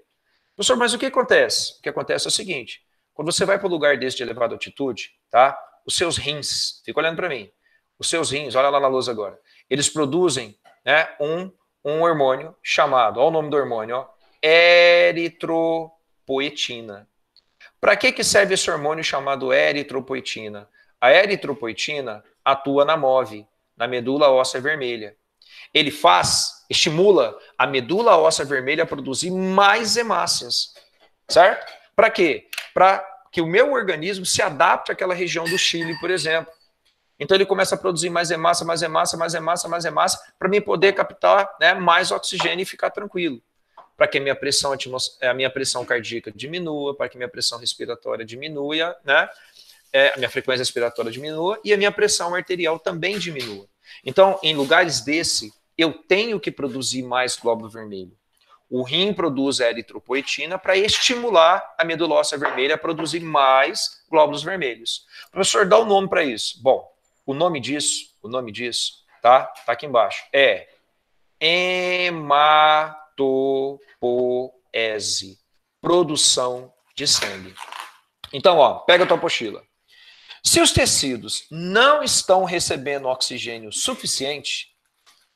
Professor, mas o que acontece? O que acontece é o seguinte: quando você vai para um lugar desse de elevada altitude, tá? Os seus rins, fica olhando para mim, os seus rins, olha lá na lousa agora, eles produzem né, um, um hormônio chamado, olha o nome do hormônio, ó, eritro, eritropoetina. Para que, que serve esse hormônio chamado eritropoetina? A eritropoetina atua na MOVE, na medula óssea vermelha. Ele faz, estimula a medula óssea vermelha a produzir mais hemácias, certo? Para quê? Para que o meu organismo se adapte àquela região do Chile, por exemplo. Então ele começa a produzir mais hemácia, mais hemácia, mais hemácia, mais hemácia, para mim poder captar né, mais oxigênio e ficar tranquilo para que a minha pressão é, a minha pressão cardíaca diminua, para que minha pressão respiratória diminua, né? É, a minha frequência respiratória diminua e a minha pressão arterial também diminua. Então, em lugares desse, eu tenho que produzir mais glóbulo vermelho. O rim produz eritropoetina para estimular a medula óssea vermelha a produzir mais glóbulos vermelhos. O professor, dá o um nome para isso. Bom, o nome disso, o nome disso, tá? Tá aqui embaixo. É hema hematopoese, produção de sangue. Então, ó, pega a tua apostila. Se os tecidos não estão recebendo oxigênio suficiente,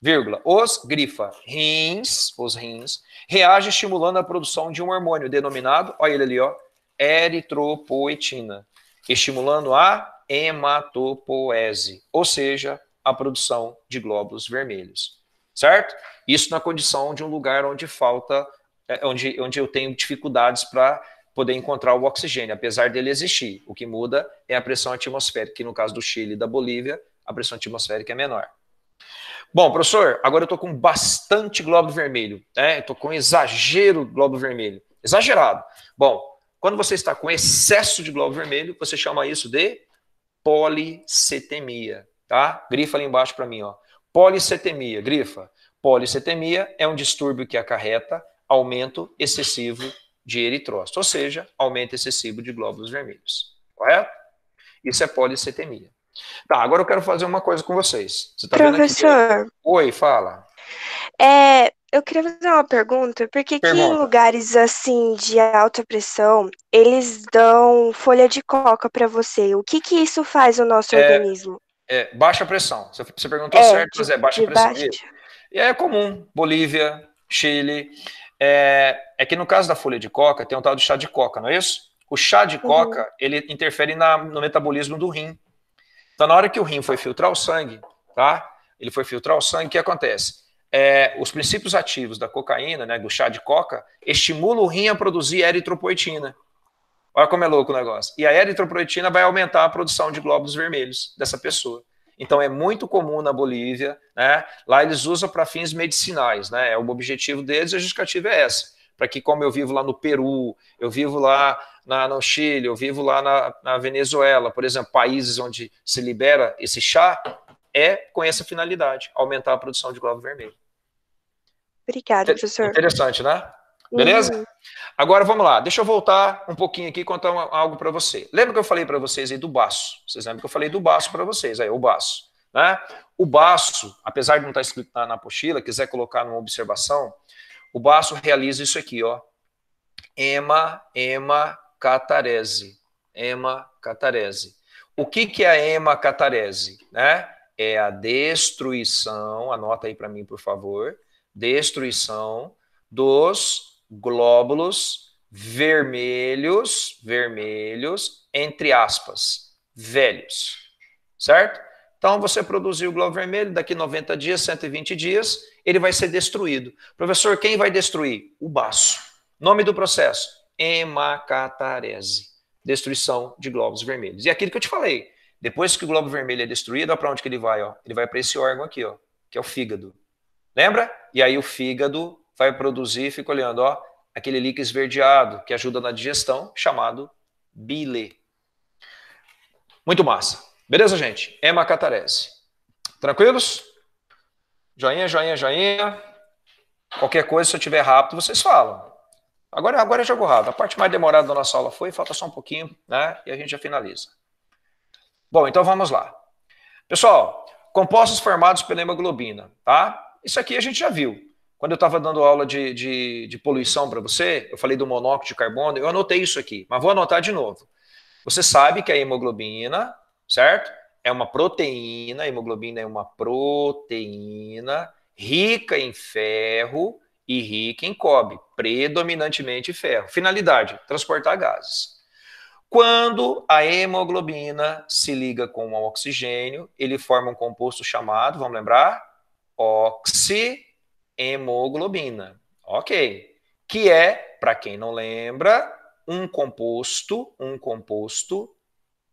vírgula, os grifa, rins, os rins, reage estimulando a produção de um hormônio denominado, olha ele ali, ó, eritropoetina, estimulando a hematopoese, ou seja, a produção de glóbulos vermelhos certo? Isso na condição de um lugar onde falta, é, onde, onde eu tenho dificuldades para poder encontrar o oxigênio, apesar dele existir. O que muda é a pressão atmosférica, que no caso do Chile e da Bolívia, a pressão atmosférica é menor. Bom, professor, agora eu estou com bastante globo vermelho, né? Estou com exagero globo vermelho, exagerado. Bom, quando você está com excesso de globo vermelho, você chama isso de policitemia, tá? Grifa ali embaixo para mim, ó. Policetemia, grifa. Policetemia é um distúrbio que acarreta aumento excessivo de eritrócito, ou seja, aumento excessivo de glóbulos vermelhos. Correto? Isso é policetemia. Tá, agora eu quero fazer uma coisa com vocês. Você tá Professor. Oi, fala. É, eu queria fazer uma pergunta, porque que em lugares assim de alta pressão eles dão folha de coca para você? O que que isso faz no nosso é, organismo? É, baixa pressão. Você perguntou é, certo, mas é baixa pressão. E é comum. Bolívia, Chile. É, é, que no caso da folha de coca, tem um tal de chá de coca, não é isso? O chá de uhum. coca, ele interfere na, no metabolismo do rim. Então, na hora que o rim foi filtrar o sangue, tá? Ele foi filtrar o sangue, o que acontece? É, os princípios ativos da cocaína, né, do chá de coca, estimula o rim a produzir eritropoetina. Olha como é louco o negócio. E a eritropoetina vai aumentar a produção de glóbulos vermelhos dessa pessoa. Então é muito comum na Bolívia, né? Lá eles usam para fins medicinais, né? É o objetivo deles, a justificativa é essa. Para que, como eu vivo lá no Peru, eu vivo lá na, no Chile, eu vivo lá na, na Venezuela, por exemplo, países onde se libera esse chá, é com essa finalidade, aumentar a produção de glóbulo vermelho. Obrigada, professor. Interessante, né? Beleza? Uhum. Agora vamos lá, deixa eu voltar um pouquinho aqui e contar uma, algo para você. Lembra que eu falei para vocês aí do baço? Vocês lembram que eu falei do baço para vocês, aí o baço. Né? O baço, apesar de não estar tá escrito na, apostila, quiser colocar numa observação, o baço realiza isso aqui, ó. Ema, ema, catarese. Ema, catarese. O que, que é a ema catarese? Né? É a destruição, anota aí para mim, por favor, destruição dos glóbulos vermelhos, vermelhos, entre aspas, velhos. Certo? Então você produziu o glóbulo vermelho, daqui 90 dias, 120 dias, ele vai ser destruído. Professor, quem vai destruir? O baço. Nome do processo: hemacatarese. Destruição de glóbulos vermelhos. E é aquilo que eu te falei, depois que o glóbulo vermelho é destruído, para onde que ele vai? Ó? Ele vai para esse órgão aqui, ó, que é o fígado. Lembra? E aí o fígado vai produzir, fica olhando, ó, aquele líquido esverdeado que ajuda na digestão, chamado bile. Muito massa. Beleza, gente? Ema catarese. Tranquilos? Joinha, joinha, joinha. Qualquer coisa, se eu tiver rápido, vocês falam. Agora, agora é jogo rápido. A parte mais demorada da nossa aula foi, falta só um pouquinho, né? E a gente já finaliza. Bom, então vamos lá. Pessoal, compostos formados pela hemoglobina, tá? Isso aqui a gente já viu. Quando eu estava dando aula de, de, de poluição para você, eu falei do monóxido de carbono, eu anotei isso aqui, mas vou anotar de novo. Você sabe que a hemoglobina, certo? É uma proteína, a hemoglobina é uma proteína rica em ferro e rica em cobre, predominantemente ferro. Finalidade: transportar gases. Quando a hemoglobina se liga com o oxigênio, ele forma um composto chamado, vamos lembrar? Oxi hemoglobina. Ok. Que é, para quem não lembra, um composto, um composto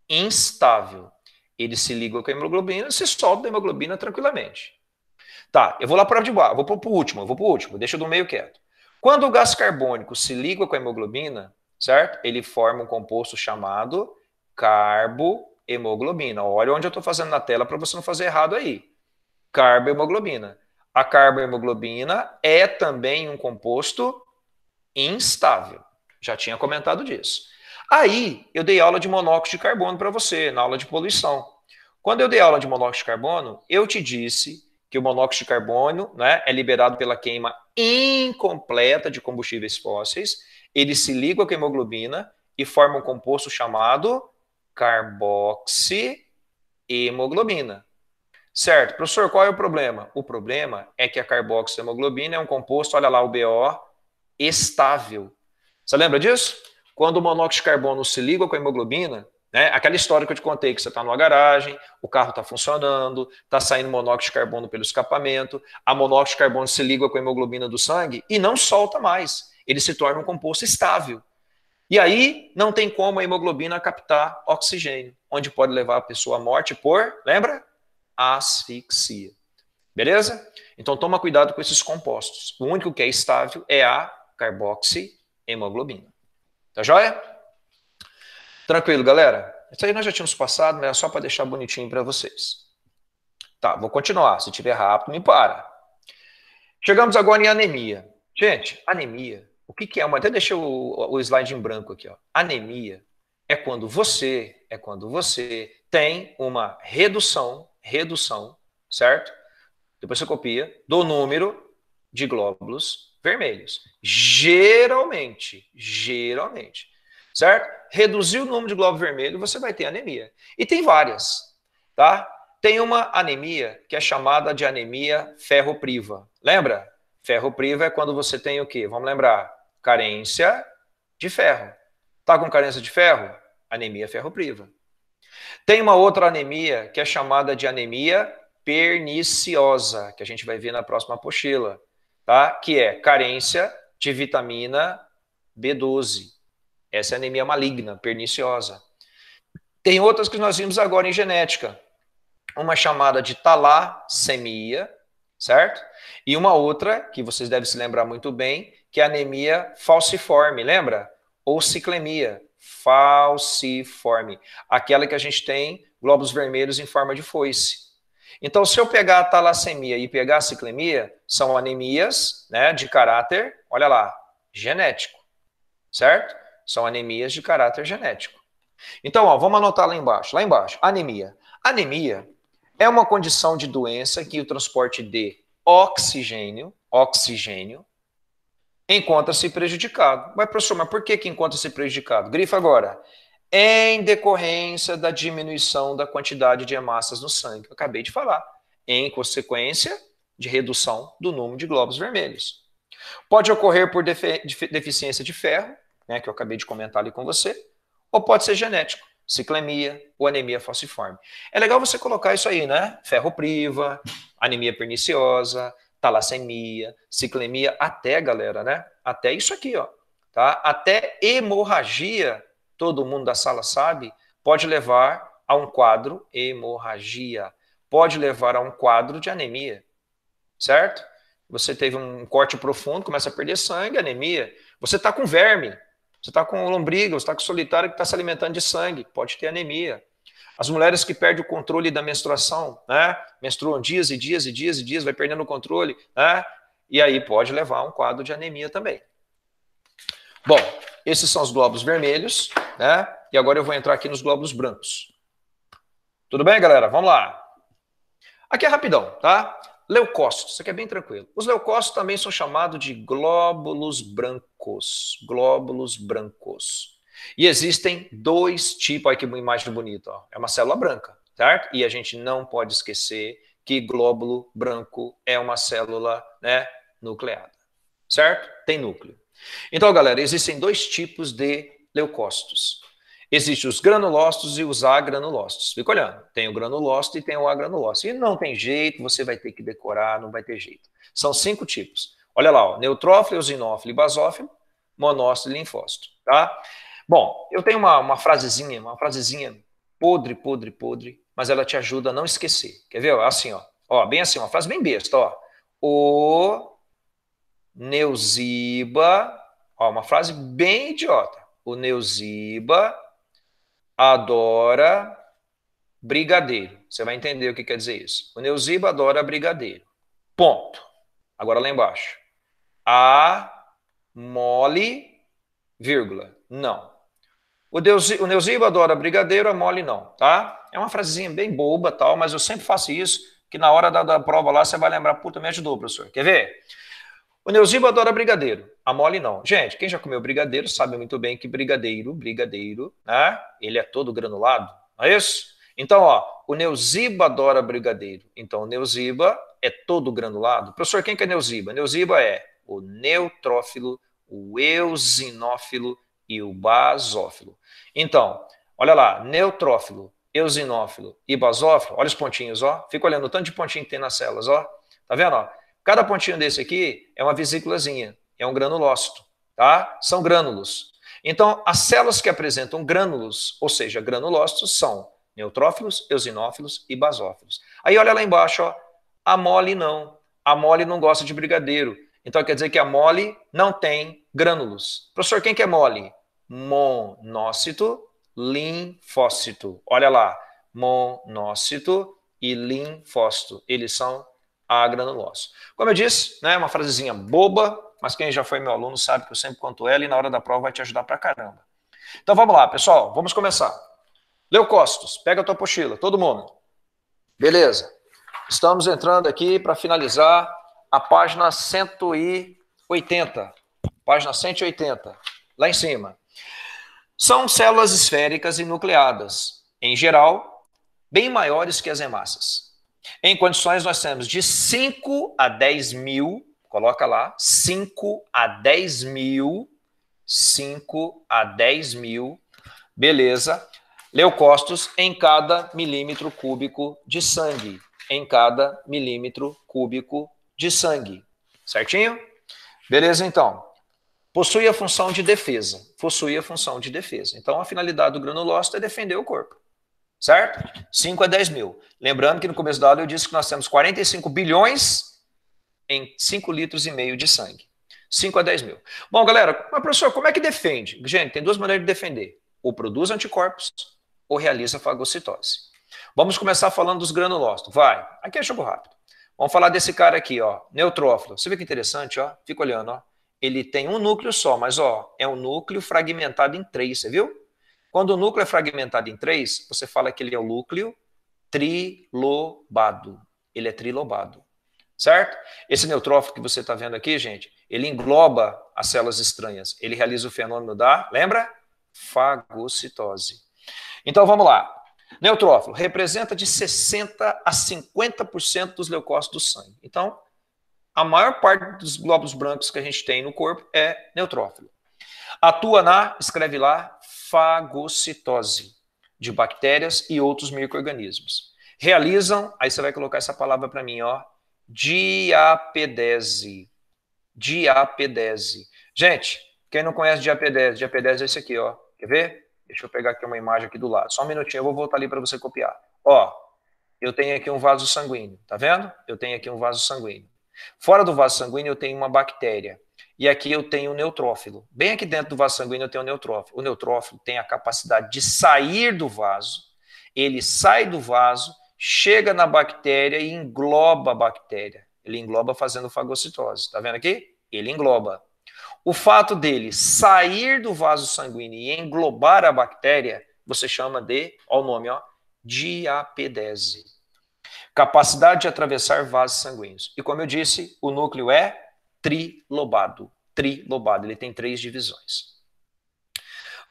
instável. Ele se liga com a hemoglobina, se solta da hemoglobina tranquilamente. Tá, eu vou lá para de baixo, vou para o último, vou para o último, deixa do meio quieto. Quando o gás carbônico se liga com a hemoglobina, certo? Ele forma um composto chamado carbohemoglobina. Olha onde eu estou fazendo na tela para você não fazer errado aí. Carbohemoglobina. A carbohemoglobina é também um composto instável. Já tinha comentado disso. Aí eu dei aula de monóxido de carbono para você, na aula de poluição. Quando eu dei aula de monóxido de carbono, eu te disse que o monóxido de carbono né, é liberado pela queima incompleta de combustíveis fósseis, ele se liga à hemoglobina e forma um composto chamado carboxi hemoglobina. Certo. Professor, qual é o problema? O problema é que a carboxiemoglobina é um composto, olha lá o BO, estável. Você lembra disso? Quando o monóxido de carbono se liga com a hemoglobina, né, aquela história que eu te contei, que você está numa garagem, o carro está funcionando, está saindo monóxido de carbono pelo escapamento, a monóxido de carbono se liga com a hemoglobina do sangue e não solta mais. Ele se torna um composto estável. E aí não tem como a hemoglobina captar oxigênio, onde pode levar a pessoa à morte por, lembra? asfixia. Beleza? Então toma cuidado com esses compostos. O único que é estável é a carboxiemoglobina. Tá joia? Tranquilo, galera? Isso aí nós já tínhamos passado, mas é só para deixar bonitinho para vocês. Tá, vou continuar. Se tiver rápido, me para. Chegamos agora em anemia. Gente, anemia, o que, que é? uma. até deixei o, o slide em branco aqui. Ó. Anemia é quando você, é quando você tem uma redução redução, certo? Depois você copia do número de glóbulos vermelhos. Geralmente, geralmente, certo? Reduzir o número de glóbulos vermelhos você vai ter anemia. E tem várias, tá? Tem uma anemia que é chamada de anemia ferropriva. Lembra? Ferropriva é quando você tem o quê? Vamos lembrar, carência de ferro. Tá com carência de ferro? Anemia ferropriva. Tem uma outra anemia que é chamada de anemia perniciosa, que a gente vai ver na próxima pochila, tá? Que é carência de vitamina B12. Essa é anemia maligna, perniciosa. Tem outras que nós vimos agora em genética. Uma chamada de talassemia, certo? E uma outra, que vocês devem se lembrar muito bem, que é anemia falciforme, lembra? Ou ciclemia falciforme, aquela que a gente tem glóbulos vermelhos em forma de foice. Então, se eu pegar a talassemia e pegar a ciclemia, são anemias né, de caráter, olha lá, genético, certo? São anemias de caráter genético. Então, ó, vamos anotar lá embaixo, lá embaixo, anemia. Anemia é uma condição de doença que o transporte de oxigênio, oxigênio, encontra-se prejudicado. Mas, professor, mas por que, que encontra-se prejudicado? Grifa agora. Em decorrência da diminuição da quantidade de hemácias no sangue, eu acabei de falar. Em consequência de redução do número de glóbulos vermelhos. Pode ocorrer por deficiência de ferro, né, que eu acabei de comentar ali com você, ou pode ser genético, ciclemia ou anemia falciforme. É legal você colocar isso aí, né? Ferro priva, anemia perniciosa, talassemia, ciclemia, até, galera, né? Até isso aqui, ó. Tá? Até hemorragia, todo mundo da sala sabe, pode levar a um quadro hemorragia, pode levar a um quadro de anemia, certo? Você teve um corte profundo, começa a perder sangue, anemia. Você está com verme, você está com lombriga, você está com solitário que está se alimentando de sangue, pode ter anemia. As mulheres que perdem o controle da menstruação, né? menstruam dias e dias e dias e dias, vai perdendo o controle, né? e aí pode levar a um quadro de anemia também. Bom, esses são os glóbulos vermelhos, né? E agora eu vou entrar aqui nos glóbulos brancos. Tudo bem, galera? Vamos lá. Aqui é rapidão, tá? Leucócitos, isso aqui é bem tranquilo. Os leucócitos também são chamados de glóbulos brancos. Glóbulos brancos. E existem dois tipos, olha que imagem bonita, ó. é uma célula branca, certo? E a gente não pode esquecer que glóbulo branco é uma célula né, nucleada, certo? Tem núcleo. Então, galera, existem dois tipos de leucócitos. Existem os granulócitos e os agranulócitos. Fica olhando, tem o granulócito e tem o agranulócito. E não tem jeito, você vai ter que decorar, não vai ter jeito. São cinco tipos. Olha lá, ó, neutrófilo, eosinófilo e basófilo, monócito e linfócito, tá? Bom, eu tenho uma, uma frasezinha, uma frasezinha podre, podre, podre, mas ela te ajuda a não esquecer. Quer ver? Assim, ó. Ó, bem assim, uma frase bem besta, ó. O Neuziba, ó, uma frase bem idiota. O Neuziba adora brigadeiro. Você vai entender o que quer dizer isso. O Neuziba adora brigadeiro. Ponto. Agora lá embaixo. A mole, vírgula. Não. O, o Neuziba adora brigadeiro, a é mole não, tá? É uma frasezinha bem boba, tal, mas eu sempre faço isso, que na hora da, da prova lá você vai lembrar, puta, me ajudou, professor. Quer ver? O Neuziba adora brigadeiro, a mole não. Gente, quem já comeu brigadeiro sabe muito bem que brigadeiro, brigadeiro, né? Ele é todo granulado, não é isso? Então, ó, o Neuziba adora brigadeiro. Então, o Neuziba é todo granulado. Professor, quem que é Neuziba? Neuziba é o neutrófilo, o eosinófilo e o basófilo. Então, olha lá, neutrófilo, eosinófilo e basófilo, olha os pontinhos, ó. Fica olhando o tanto de pontinho que tem nas células, ó. Tá vendo, ó? Cada pontinho desse aqui é uma vesículazinha, é um granulócito, tá? São grânulos. Então, as células que apresentam grânulos, ou seja, granulócitos, são neutrófilos, eosinófilos e basófilos. Aí olha lá embaixo, ó. A mole não. A mole não gosta de brigadeiro. Então quer dizer que a mole não tem grânulos. Professor, quem que é mole? monócito, linfócito. Olha lá, monócito e linfócito. Eles são agranulócitos. Como eu disse, né, uma frasezinha boba, mas quem já foi meu aluno sabe que eu sempre conto ela e na hora da prova vai te ajudar pra caramba. Então vamos lá, pessoal, vamos começar. Leucócitos, pega a tua pochila, todo mundo. Beleza. Estamos entrando aqui para finalizar a página 180. Página 180, lá em cima são células esféricas e nucleadas, em geral, bem maiores que as hemácias. Em condições, nós temos de 5 a 10 mil, coloca lá, 5 a 10 mil, 5 a 10 mil, beleza, leucócitos em cada milímetro cúbico de sangue, em cada milímetro cúbico de sangue, certinho? Beleza, então. Possui a função de defesa. Possui a função de defesa. Então, a finalidade do granulócito é defender o corpo. Certo? 5 a 10 mil. Lembrando que no começo da aula eu disse que nós temos 45 bilhões em 5 litros e meio de sangue. 5 a 10 mil. Bom, galera, mas professor, como é que defende? Gente, tem duas maneiras de defender. Ou produz anticorpos ou realiza fagocitose. Vamos começar falando dos granulócitos. Vai. Aqui é jogo rápido. Vamos falar desse cara aqui, ó, neutrófilo. Você vê que interessante, ó? Fica olhando, ó ele tem um núcleo só, mas ó, é um núcleo fragmentado em três, você viu? Quando o núcleo é fragmentado em três, você fala que ele é o núcleo trilobado. Ele é trilobado, certo? Esse neutrófilo que você está vendo aqui, gente, ele engloba as células estranhas. Ele realiza o fenômeno da, lembra? Fagocitose. Então vamos lá. Neutrófilo representa de 60 a 50% dos leucócitos do sangue. Então, a maior parte dos glóbulos brancos que a gente tem no corpo é neutrófilo. Atua na, escreve lá, fagocitose de bactérias e outros micro-organismos. Realizam, aí você vai colocar essa palavra para mim, ó, diapedese. Diapedese. Gente, quem não conhece diapedese, diapedese é esse aqui, ó. Quer ver? Deixa eu pegar aqui uma imagem aqui do lado. Só um minutinho, eu vou voltar ali para você copiar. Ó, eu tenho aqui um vaso sanguíneo, tá vendo? Eu tenho aqui um vaso sanguíneo. Fora do vaso sanguíneo eu tenho uma bactéria. E aqui eu tenho o neutrófilo. Bem aqui dentro do vaso sanguíneo eu tenho o neutrófilo. O neutrófilo tem a capacidade de sair do vaso. Ele sai do vaso, chega na bactéria e engloba a bactéria. Ele engloba fazendo fagocitose. Está vendo aqui? Ele engloba. O fato dele sair do vaso sanguíneo e englobar a bactéria, você chama de, olha o nome, ó, diapedese capacidade de atravessar vasos sanguíneos. E como eu disse, o núcleo é trilobado. Trilobado, ele tem três divisões.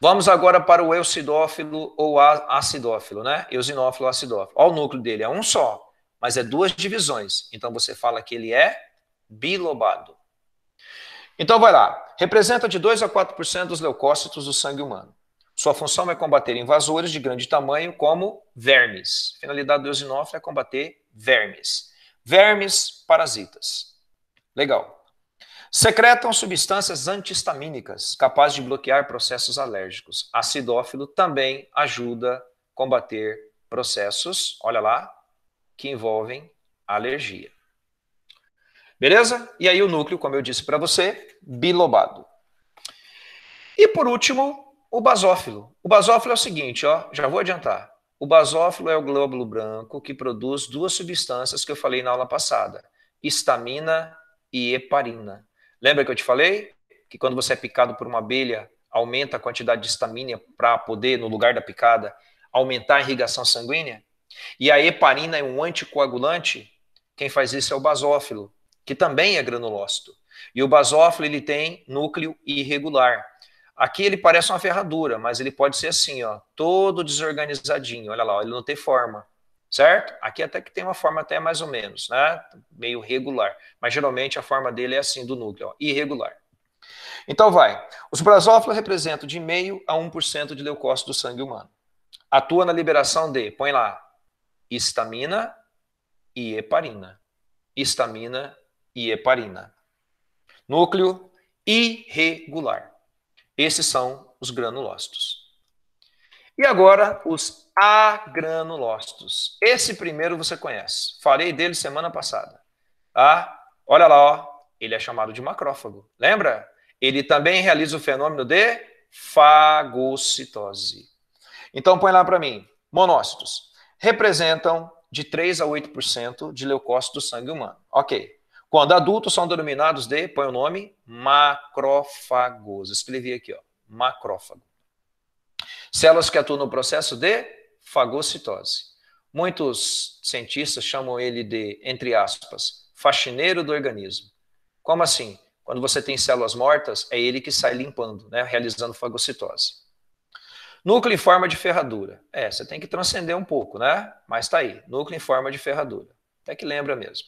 Vamos agora para o eucidófilo né? ou acidófilo, né? Eosinófilo ou acidófilo. Olha o núcleo dele, é um só, mas é duas divisões. Então você fala que ele é bilobado. Então vai lá. Representa de 2 a 4% dos leucócitos do sangue humano. Sua função é combater invasores de grande tamanho, como vermes. finalidade do eosinófilo é combater vermes. Vermes parasitas. Legal. Secretam substâncias antihistamínicas, capazes de bloquear processos alérgicos. Acidófilo também ajuda a combater processos, olha lá, que envolvem alergia. Beleza? E aí o núcleo, como eu disse para você, bilobado. E por último, o basófilo. O basófilo é o seguinte, ó, já vou adiantar. O basófilo é o glóbulo branco que produz duas substâncias que eu falei na aula passada: histamina e heparina. Lembra que eu te falei que quando você é picado por uma abelha, aumenta a quantidade de histamina para poder, no lugar da picada, aumentar a irrigação sanguínea? E a heparina é um anticoagulante. Quem faz isso é o basófilo, que também é granulócito. E o basófilo ele tem núcleo irregular. Aqui ele parece uma ferradura, mas ele pode ser assim, ó, todo desorganizadinho. Olha lá, ó, ele não tem forma, certo? Aqui até que tem uma forma até mais ou menos, né? Meio regular, mas geralmente a forma dele é assim do núcleo, ó, irregular. Então vai. Os brasófilos representam de meio a 1% de leucócito do sangue humano. Atua na liberação de, põe lá, histamina e heparina. Histamina e heparina. Núcleo irregular. Esses são os granulócitos. E agora, os agranulócitos. Esse primeiro você conhece. Falei dele semana passada. Ah, olha lá, ó. ele é chamado de macrófago. Lembra? Ele também realiza o fenômeno de fagocitose. Então, põe lá para mim. Monócitos representam de 3 a 8% de leucócitos do sangue humano. Ok. Quando adultos, são denominados de, põe o nome, macrófagos. Escrevi aqui, ó, macrófago. Células que atuam no processo de fagocitose. Muitos cientistas chamam ele de, entre aspas, faxineiro do organismo. Como assim? Quando você tem células mortas, é ele que sai limpando, né, realizando fagocitose. Núcleo em forma de ferradura. É, você tem que transcender um pouco, né? Mas tá aí, núcleo em forma de ferradura. Até que lembra mesmo.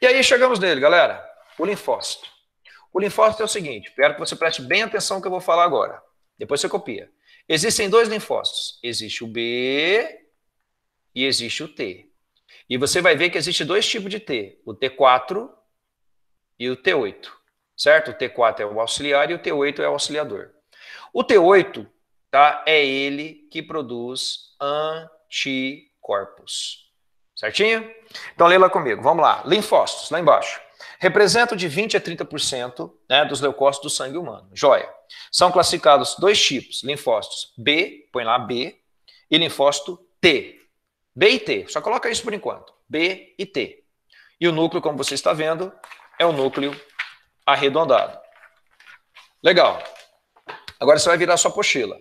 E aí chegamos nele, galera, o linfócito. O linfócito é o seguinte, espero que você preste bem atenção no que eu vou falar agora. Depois você copia. Existem dois linfócitos. Existe o B e existe o T. E você vai ver que existe dois tipos de T, o T4 e o T8. Certo? O T4 é o auxiliar e o T8 é o auxiliador. O T8, tá? É ele que produz anticorpos. Certinho? Então leia lá comigo. Vamos lá. Linfócitos, lá embaixo. Representam de 20 a 30% né, dos leucócitos do sangue humano. Joia. São classificados dois tipos: linfócitos B, põe lá B, e linfócito T. B e T. Só coloca isso por enquanto. B e T. E o núcleo, como você está vendo, é um núcleo arredondado. Legal. Agora você vai virar sua pochila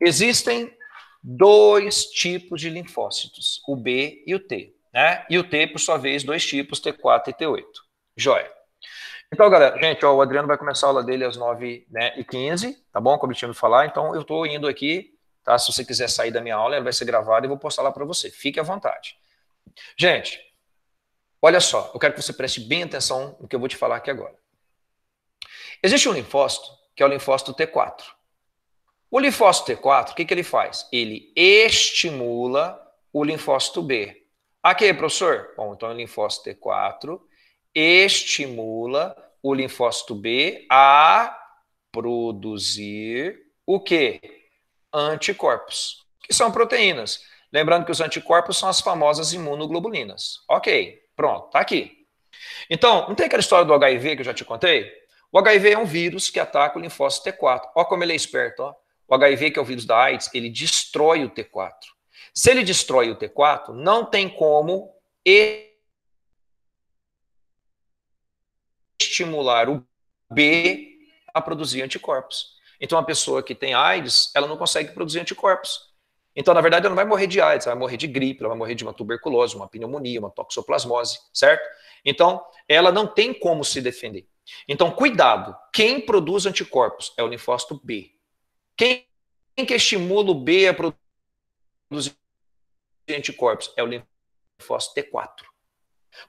Existem dois tipos de linfócitos, o B e o T. Né? E o T, por sua vez, dois tipos, T4 e T8. Joia. Então, galera, gente, ó, o Adriano vai começar a aula dele às 9h15, né, tá bom? Como eu tinha me falar, então eu estou indo aqui, tá? Se você quiser sair da minha aula, ela vai ser gravada e vou postar lá para você. Fique à vontade. Gente, olha só, eu quero que você preste bem atenção no que eu vou te falar aqui agora. Existe um linfócito, que é o linfócito T4. O linfócito T4, o que, que ele faz? Ele estimula o linfócito B. Aqui, professor? Bom, então o linfócito T4 estimula o linfócito B a produzir o quê? Anticorpos, que são proteínas. Lembrando que os anticorpos são as famosas imunoglobulinas. Ok, pronto, tá aqui. Então, não tem aquela história do HIV que eu já te contei? O HIV é um vírus que ataca o linfócito T4. Olha como ele é esperto, ó. O HIV, que é o vírus da AIDS, ele destrói o T4. Se ele destrói o T4, não tem como estimular o B a produzir anticorpos. Então, uma pessoa que tem AIDS, ela não consegue produzir anticorpos. Então, na verdade, ela não vai morrer de AIDS, ela vai morrer de gripe, ela vai morrer de uma tuberculose, uma pneumonia, uma toxoplasmose, certo? Então, ela não tem como se defender. Então, cuidado. Quem produz anticorpos é o linfócito B. Quem, quem que estimula o B a produzir anticorpos? É o linfócito T4.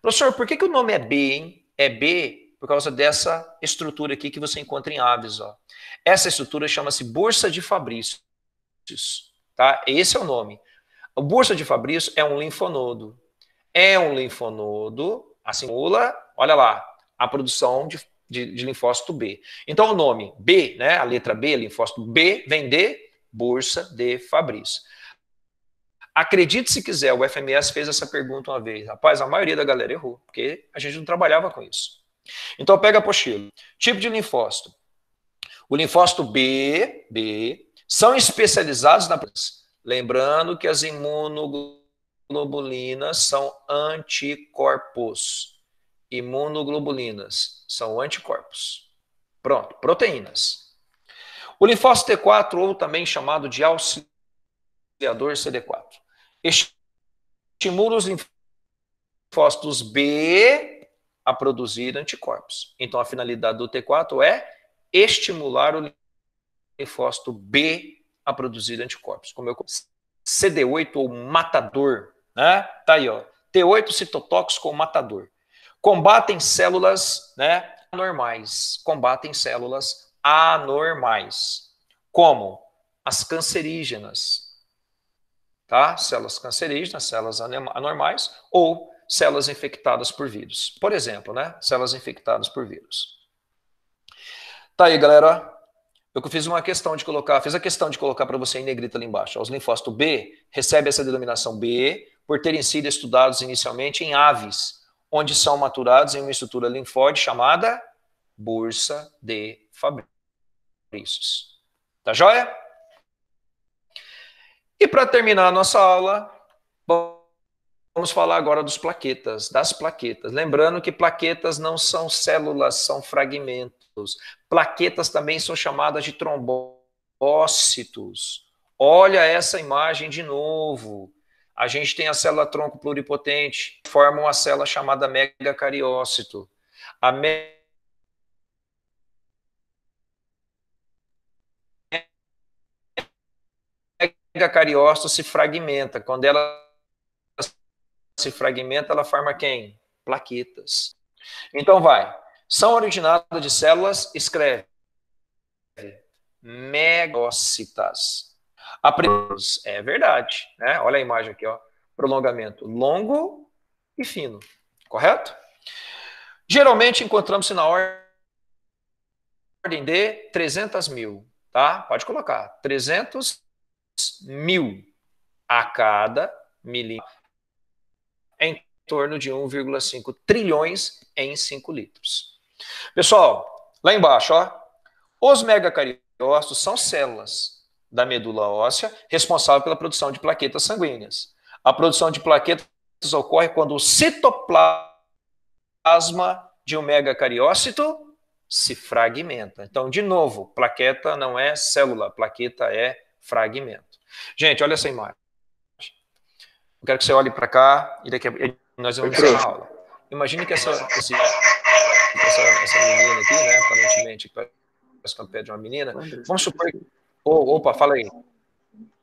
Professor, por que, que o nome é B, hein? É B por causa dessa estrutura aqui que você encontra em aves. Ó. Essa estrutura chama-se Bursa de Fabrício. Tá? Esse é o nome. A Bursa de Fabrício é um linfonodo. É um linfonodo, assim, olha lá, a produção de de, de linfócito B. Então, o nome B, né, a letra B, linfócito B, vem de Bolsa de Fabris. Acredite se quiser, o FMS fez essa pergunta uma vez. Rapaz, a maioria da galera errou, porque a gente não trabalhava com isso. Então, pega a apostila. Tipo de linfócito. O linfócito B, B, são especializados na... Lembrando que as imunoglobulinas são anticorpos imunoglobulinas, são anticorpos. Pronto, proteínas. O linfócito T4, ou também chamado de auxiliador CD4, estimula os linfócitos B a produzir anticorpos. Então, a finalidade do T4 é estimular o linfócito B a produzir anticorpos. Como eu CD8 ou matador, né? Tá aí, ó. T8 citotóxico ou matador combatem células né, normais, combatem células anormais, como as cancerígenas, tá? Células cancerígenas, células anormais ou células infectadas por vírus. Por exemplo, né? Células infectadas por vírus. Tá aí, galera. Eu fiz uma questão de colocar, fiz a questão de colocar para você em negrita ali embaixo. Os linfócitos B recebem essa denominação B por terem sido estudados inicialmente em aves onde são maturados em uma estrutura linfóide chamada Bursa de Fabrícios. Tá joia? E para terminar a nossa aula, vamos falar agora dos plaquetas, das plaquetas. Lembrando que plaquetas não são células, são fragmentos. Plaquetas também são chamadas de trombócitos. Olha essa imagem de novo. A gente tem a célula tronco pluripotente, forma uma célula chamada megacariócito. A me megacariócito se fragmenta. Quando ela se fragmenta, ela forma quem? Plaquetas. Então vai. São originadas de células, escreve. Megócitas aprendemos. É verdade. Né? Olha a imagem aqui, ó. prolongamento longo e fino, correto? Geralmente encontramos-se na ordem de 300 mil, tá? Pode colocar, 300 mil a cada milímetro, em torno de 1,5 trilhões em 5 litros. Pessoal, lá embaixo, ó, os megacariócitos são células da medula óssea, responsável pela produção de plaquetas sanguíneas. A produção de plaquetas ocorre quando o citoplasma de um megacariócito se fragmenta. Então, de novo, plaqueta não é célula, plaqueta é fragmento. Gente, olha essa imagem. Eu quero que você olhe para cá e daqui a... nós vamos ter uma aula. Imagine que essa, esse, essa, essa menina aqui, né, aparentemente, parece que é pé de uma menina, vamos supor que Oh, opa, fala aí.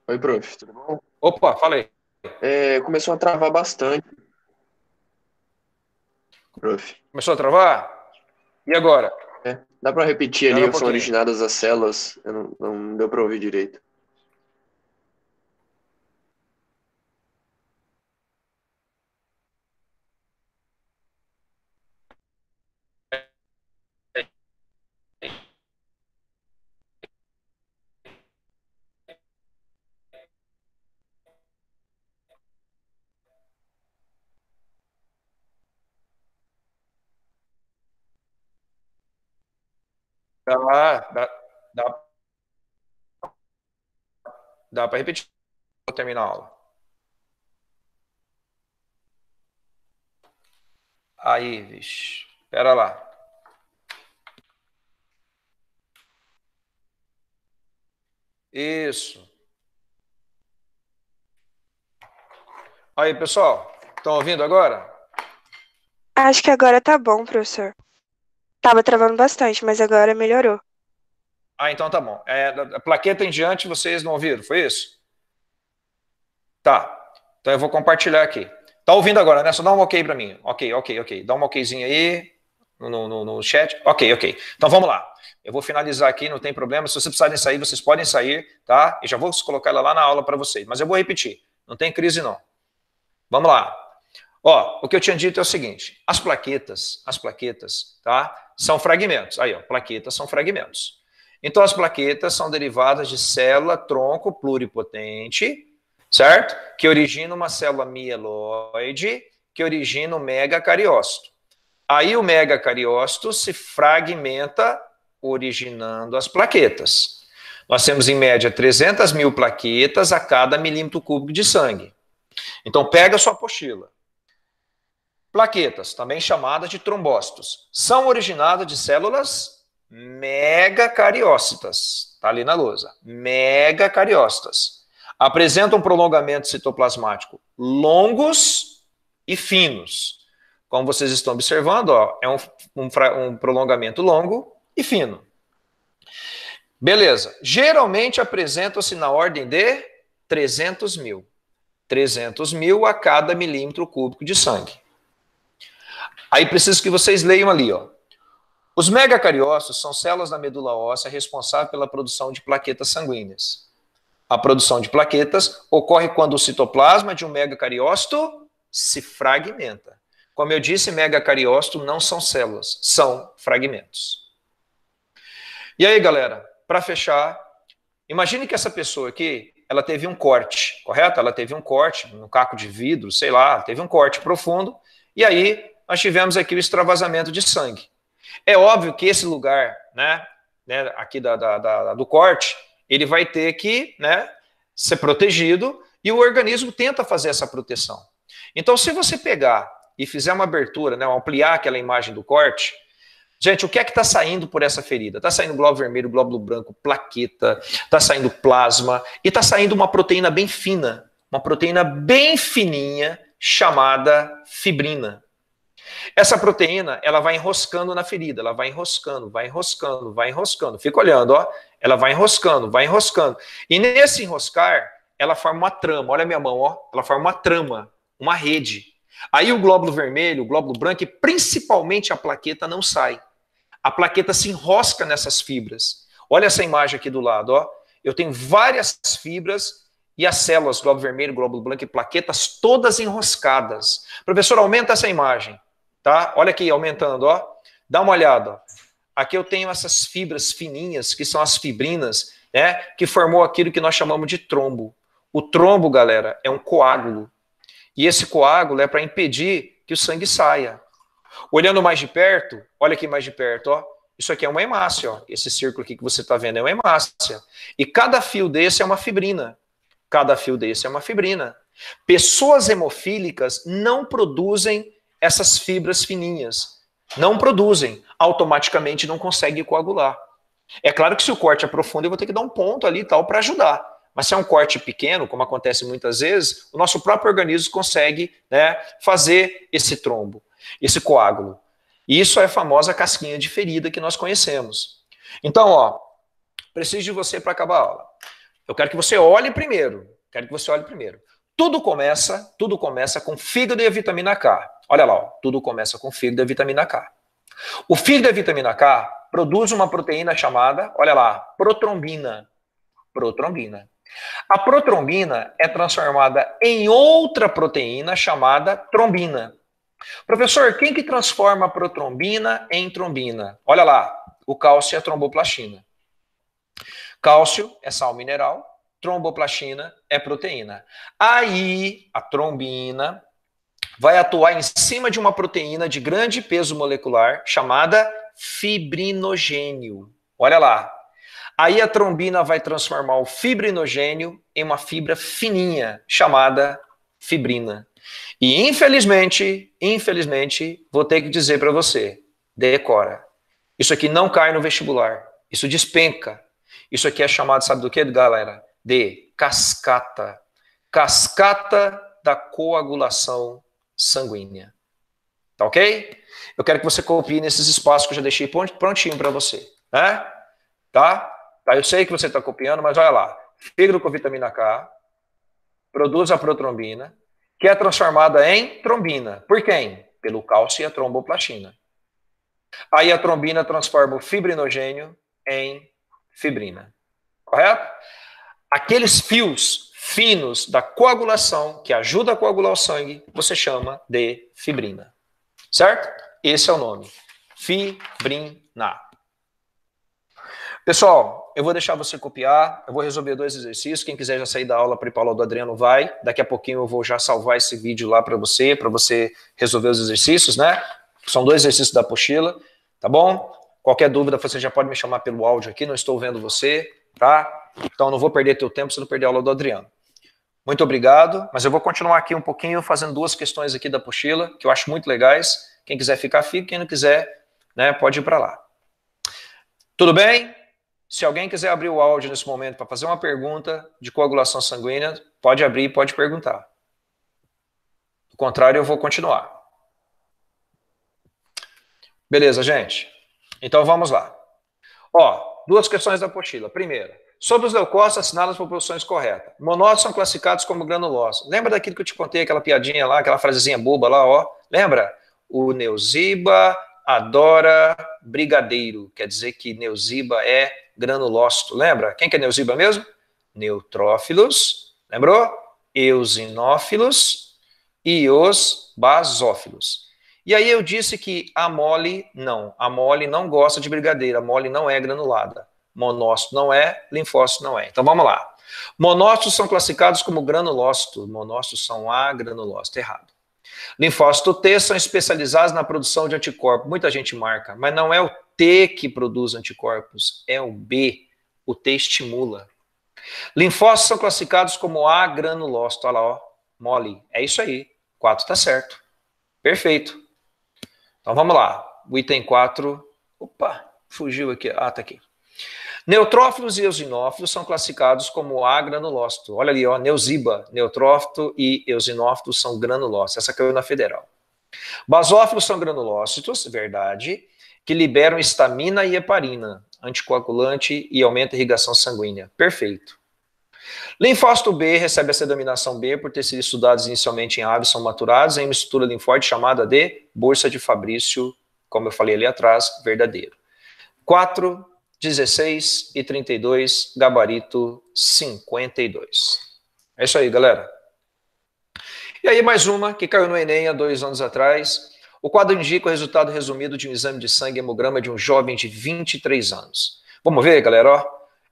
Oi, prof, tudo bom? Opa, fala aí. É, começou a travar bastante. Prof. Começou a travar? E agora? É, dá para repetir ali, um são originadas as células, não, não deu para ouvir direito. Dá, dá, dá, dá para repetir. Vou terminar a aula. aí Ives. Espera lá. Isso. Aí, pessoal, estão ouvindo agora? Acho que agora tá bom, professor. Tava travando bastante, mas agora melhorou. Ah, então tá bom. É, a plaqueta em diante vocês não ouviram, foi isso? Tá. Então eu vou compartilhar aqui. Tá ouvindo agora, né? Só dá um ok para mim. Ok, ok, ok. Dá um okzinho aí no, no, no chat. Ok, ok. Então vamos lá. Eu vou finalizar aqui, não tem problema. Se vocês precisarem sair, vocês podem sair, tá? E já vou colocar ela lá na aula para vocês. Mas eu vou repetir. Não tem crise, não. Vamos lá. Ó, o que eu tinha dito é o seguinte: as plaquetas, as plaquetas, tá? São fragmentos. Aí, ó, plaquetas são fragmentos. Então, as plaquetas são derivadas de célula tronco pluripotente, certo? Que origina uma célula mieloide, que origina o um megacariócito. Aí, o megacariócito se fragmenta, originando as plaquetas. Nós temos, em média, 300 mil plaquetas a cada milímetro cúbico de sangue. Então, pega a sua apostila Plaquetas, também chamadas de trombócitos, são originadas de células megacariócitas. Está ali na lousa. Megacariócitas. Apresentam prolongamento citoplasmático longos e finos. Como vocês estão observando, ó, é um, um, um prolongamento longo e fino. Beleza. Geralmente apresentam-se na ordem de 300 mil. 300 mil a cada milímetro cúbico de sangue. Aí preciso que vocês leiam ali, ó. Os megacariócitos são células da medula óssea responsáveis pela produção de plaquetas sanguíneas. A produção de plaquetas ocorre quando o citoplasma de um megacariócito se fragmenta. Como eu disse, megacariócito não são células, são fragmentos. E aí, galera, para fechar, imagine que essa pessoa aqui, ela teve um corte, correto? Ela teve um corte no um caco de vidro, sei lá, teve um corte profundo, e aí nós tivemos aqui o extravasamento de sangue. É óbvio que esse lugar, né, né aqui da, da, da, do corte, ele vai ter que né, ser protegido e o organismo tenta fazer essa proteção. Então, se você pegar e fizer uma abertura, né, ampliar aquela imagem do corte, gente, o que é que está saindo por essa ferida? Está saindo glóbulo vermelho, glóbulo branco, plaqueta, está saindo plasma e está saindo uma proteína bem fina, uma proteína bem fininha chamada fibrina. Essa proteína, ela vai enroscando na ferida, ela vai enroscando, vai enroscando, vai enroscando. Fica olhando, ó. Ela vai enroscando, vai enroscando. E nesse enroscar, ela forma uma trama. Olha a minha mão, ó. Ela forma uma trama, uma rede. Aí o glóbulo vermelho, o glóbulo branco e principalmente a plaqueta não sai. A plaqueta se enrosca nessas fibras. Olha essa imagem aqui do lado, ó. Eu tenho várias fibras e as células, glóbulo vermelho, glóbulo branco e plaquetas, todas enroscadas. Professor, aumenta essa imagem tá? Olha aqui, aumentando, ó. Dá uma olhada. Aqui eu tenho essas fibras fininhas, que são as fibrinas, né? Que formou aquilo que nós chamamos de trombo. O trombo, galera, é um coágulo. E esse coágulo é para impedir que o sangue saia. Olhando mais de perto, olha aqui mais de perto, ó. Isso aqui é uma hemácia, ó. Esse círculo aqui que você está vendo é uma hemácia. E cada fio desse é uma fibrina. Cada fio desse é uma fibrina. Pessoas hemofílicas não produzem essas fibras fininhas. Não produzem, automaticamente não consegue coagular. É claro que se o corte é profundo, eu vou ter que dar um ponto ali e tal para ajudar. Mas se é um corte pequeno, como acontece muitas vezes, o nosso próprio organismo consegue né, fazer esse trombo, esse coágulo. E isso é a famosa casquinha de ferida que nós conhecemos. Então, ó, preciso de você para acabar a aula. Eu quero que você olhe primeiro. Quero que você olhe primeiro. Tudo começa, tudo começa com fígado e a vitamina K. Olha lá, ó, tudo começa com fígado e vitamina K. O fígado e vitamina K produz uma proteína chamada, olha lá, protrombina. Protrombina. A protrombina é transformada em outra proteína chamada trombina. Professor, quem que transforma a protrombina em trombina? Olha lá, o cálcio e a tromboplastina. Cálcio é sal mineral, tromboplastina é proteína. Aí, a trombina vai atuar em cima de uma proteína de grande peso molecular chamada fibrinogênio. Olha lá. Aí a trombina vai transformar o fibrinogênio em uma fibra fininha chamada fibrina. E infelizmente, infelizmente, vou ter que dizer para você, decora. Isso aqui não cai no vestibular. Isso despenca. Isso aqui é chamado, sabe do que, galera? De cascata. Cascata da coagulação sanguínea. Tá ok? Eu quero que você copie nesses espaços que eu já deixei prontinho para você. Né? Tá? tá? Eu sei que você está copiando, mas olha lá. Fígado com vitamina K produz a protrombina, que é transformada em trombina. Por quem? Pelo cálcio e a tromboplastina. Aí a trombina transforma o fibrinogênio em fibrina. Correto? Aqueles fios finos da coagulação, que ajuda a coagular o sangue, você chama de fibrina. Certo? Esse é o nome. Fibrina. Pessoal, eu vou deixar você copiar, eu vou resolver dois exercícios. Quem quiser já sair da aula para ir para aula do Adriano, vai. Daqui a pouquinho eu vou já salvar esse vídeo lá para você, para você resolver os exercícios, né? São dois exercícios da pochila, tá bom? Qualquer dúvida, você já pode me chamar pelo áudio aqui, não estou vendo você, tá? Então não vou perder teu tempo se não perder a aula do Adriano. Muito obrigado, mas eu vou continuar aqui um pouquinho fazendo duas questões aqui da apostila, que eu acho muito legais. Quem quiser ficar, fica. Quem não quiser, né, pode ir para lá. Tudo bem? Se alguém quiser abrir o áudio nesse momento para fazer uma pergunta de coagulação sanguínea, pode abrir e pode perguntar. Do contrário, eu vou continuar. Beleza, gente? Então vamos lá. Ó, duas questões da apostila. Primeira, Sobre os leucócitos, assinala as proporções corretas. Monócitos são classificados como granulócitos. Lembra daquilo que eu te contei, aquela piadinha lá, aquela frasezinha boba lá, ó? Lembra? O Neuziba adora brigadeiro. Quer dizer que Neuziba é granulócito. Lembra? Quem que é Neuziba mesmo? Neutrófilos. Lembrou? Eusinófilos e os basófilos. E aí eu disse que a mole não. A mole não gosta de brigadeiro. A mole não é granulada. Monócito não é, linfócito não é. Então vamos lá. Monócitos são classificados como granulócitos. Monócitos são A, granulócito. Errado. Linfócito T são especializados na produção de anticorpos. Muita gente marca, mas não é o T que produz anticorpos, é o B. O T estimula. Linfócitos são classificados como A, granulócito. Olha lá, ó. Mole. É isso aí. 4 tá certo. Perfeito. Então vamos lá. O item 4. Opa, fugiu aqui. Ah, tá aqui. Neutrófilos e eosinófilos são classificados como agranulócito. Olha ali, ó, Neuziba, neutrófito e eosinófito são granulócitos. Essa caiu é na federal. Basófilos são granulócitos, verdade, que liberam estamina e heparina, anticoagulante e aumenta a irrigação sanguínea. Perfeito. Linfócito B recebe essa denominação B por ter sido estudados inicialmente em aves, são maturados em mistura linfóide chamada de bolsa de Fabrício, como eu falei ali atrás, verdadeiro. 4. 16 e 32, gabarito 52. É isso aí, galera. E aí, mais uma que caiu no Enem há dois anos atrás. O quadro indica o resultado resumido de um exame de sangue hemograma de um jovem de 23 anos. Vamos ver, galera? Ó.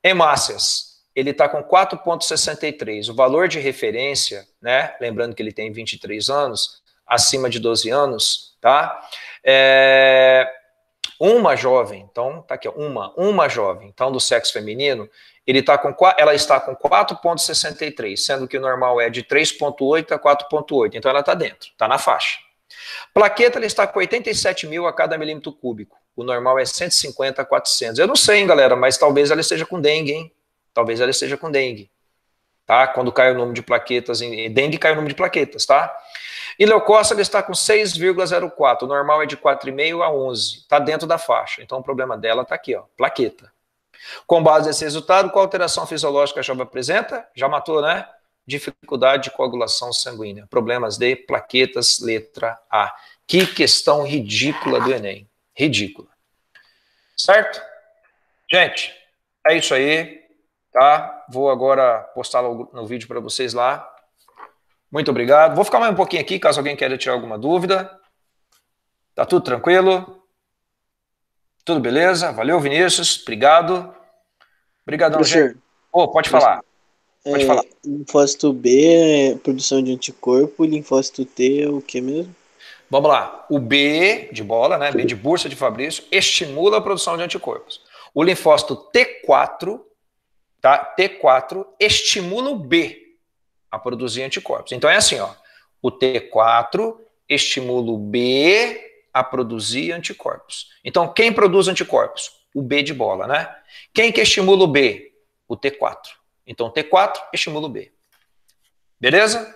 Hemácias, ele está com 4,63. O valor de referência, né? Lembrando que ele tem 23 anos, acima de 12 anos, tá? É, uma jovem, então, tá aqui, uma, uma jovem, então, do sexo feminino, ele tá com, ela está com 4,63, sendo que o normal é de 3,8 a 4,8, então ela está dentro, está na faixa. Plaqueta, ela está com 87 mil a cada milímetro cúbico, o normal é 150 a 400. Eu não sei, hein, galera, mas talvez ela esteja com dengue, hein? Talvez ela esteja com dengue, tá? Quando cai o número de plaquetas, em, dengue cai o número de plaquetas, tá? E leucócito está com 6,04, o normal é de 4,5 a 11, está dentro da faixa. Então o problema dela está aqui, ó, plaqueta. Com base nesse resultado, qual alteração fisiológica a jovem apresenta? Já matou, né? Dificuldade de coagulação sanguínea, problemas de plaquetas, letra A. Que questão ridícula do Enem. Ridícula. Certo? Gente, é isso aí, tá? Vou agora postar no vídeo para vocês lá. Muito obrigado. Vou ficar mais um pouquinho aqui, caso alguém queira tirar alguma dúvida. Tá tudo tranquilo? Tudo beleza? Valeu, Vinícius. Obrigado. Obrigadão, gente. Oh, pode falar. Pode é, falar. Linfócito B é produção de anticorpo, linfócito T é o que mesmo? Vamos lá. O B de bola, né? B de bursa de Fabrício, estimula a produção de anticorpos. O linfócito T4, tá? T4 estimula o B, a produzir anticorpos. Então é assim, ó, o T4 estimula o B a produzir anticorpos. Então quem produz anticorpos? O B de bola, né? Quem que estimula o B? O T4. Então T4 estimula o B. Beleza?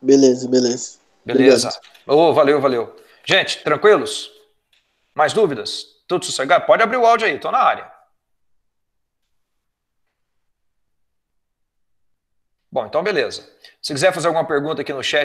Beleza, beleza. Beleza. Ô, oh, valeu, valeu. Gente, tranquilos? Mais dúvidas? Tudo sossegado? Pode abrir o áudio aí, tô na área. Bom, então beleza. Se quiser fazer alguma pergunta aqui no chat,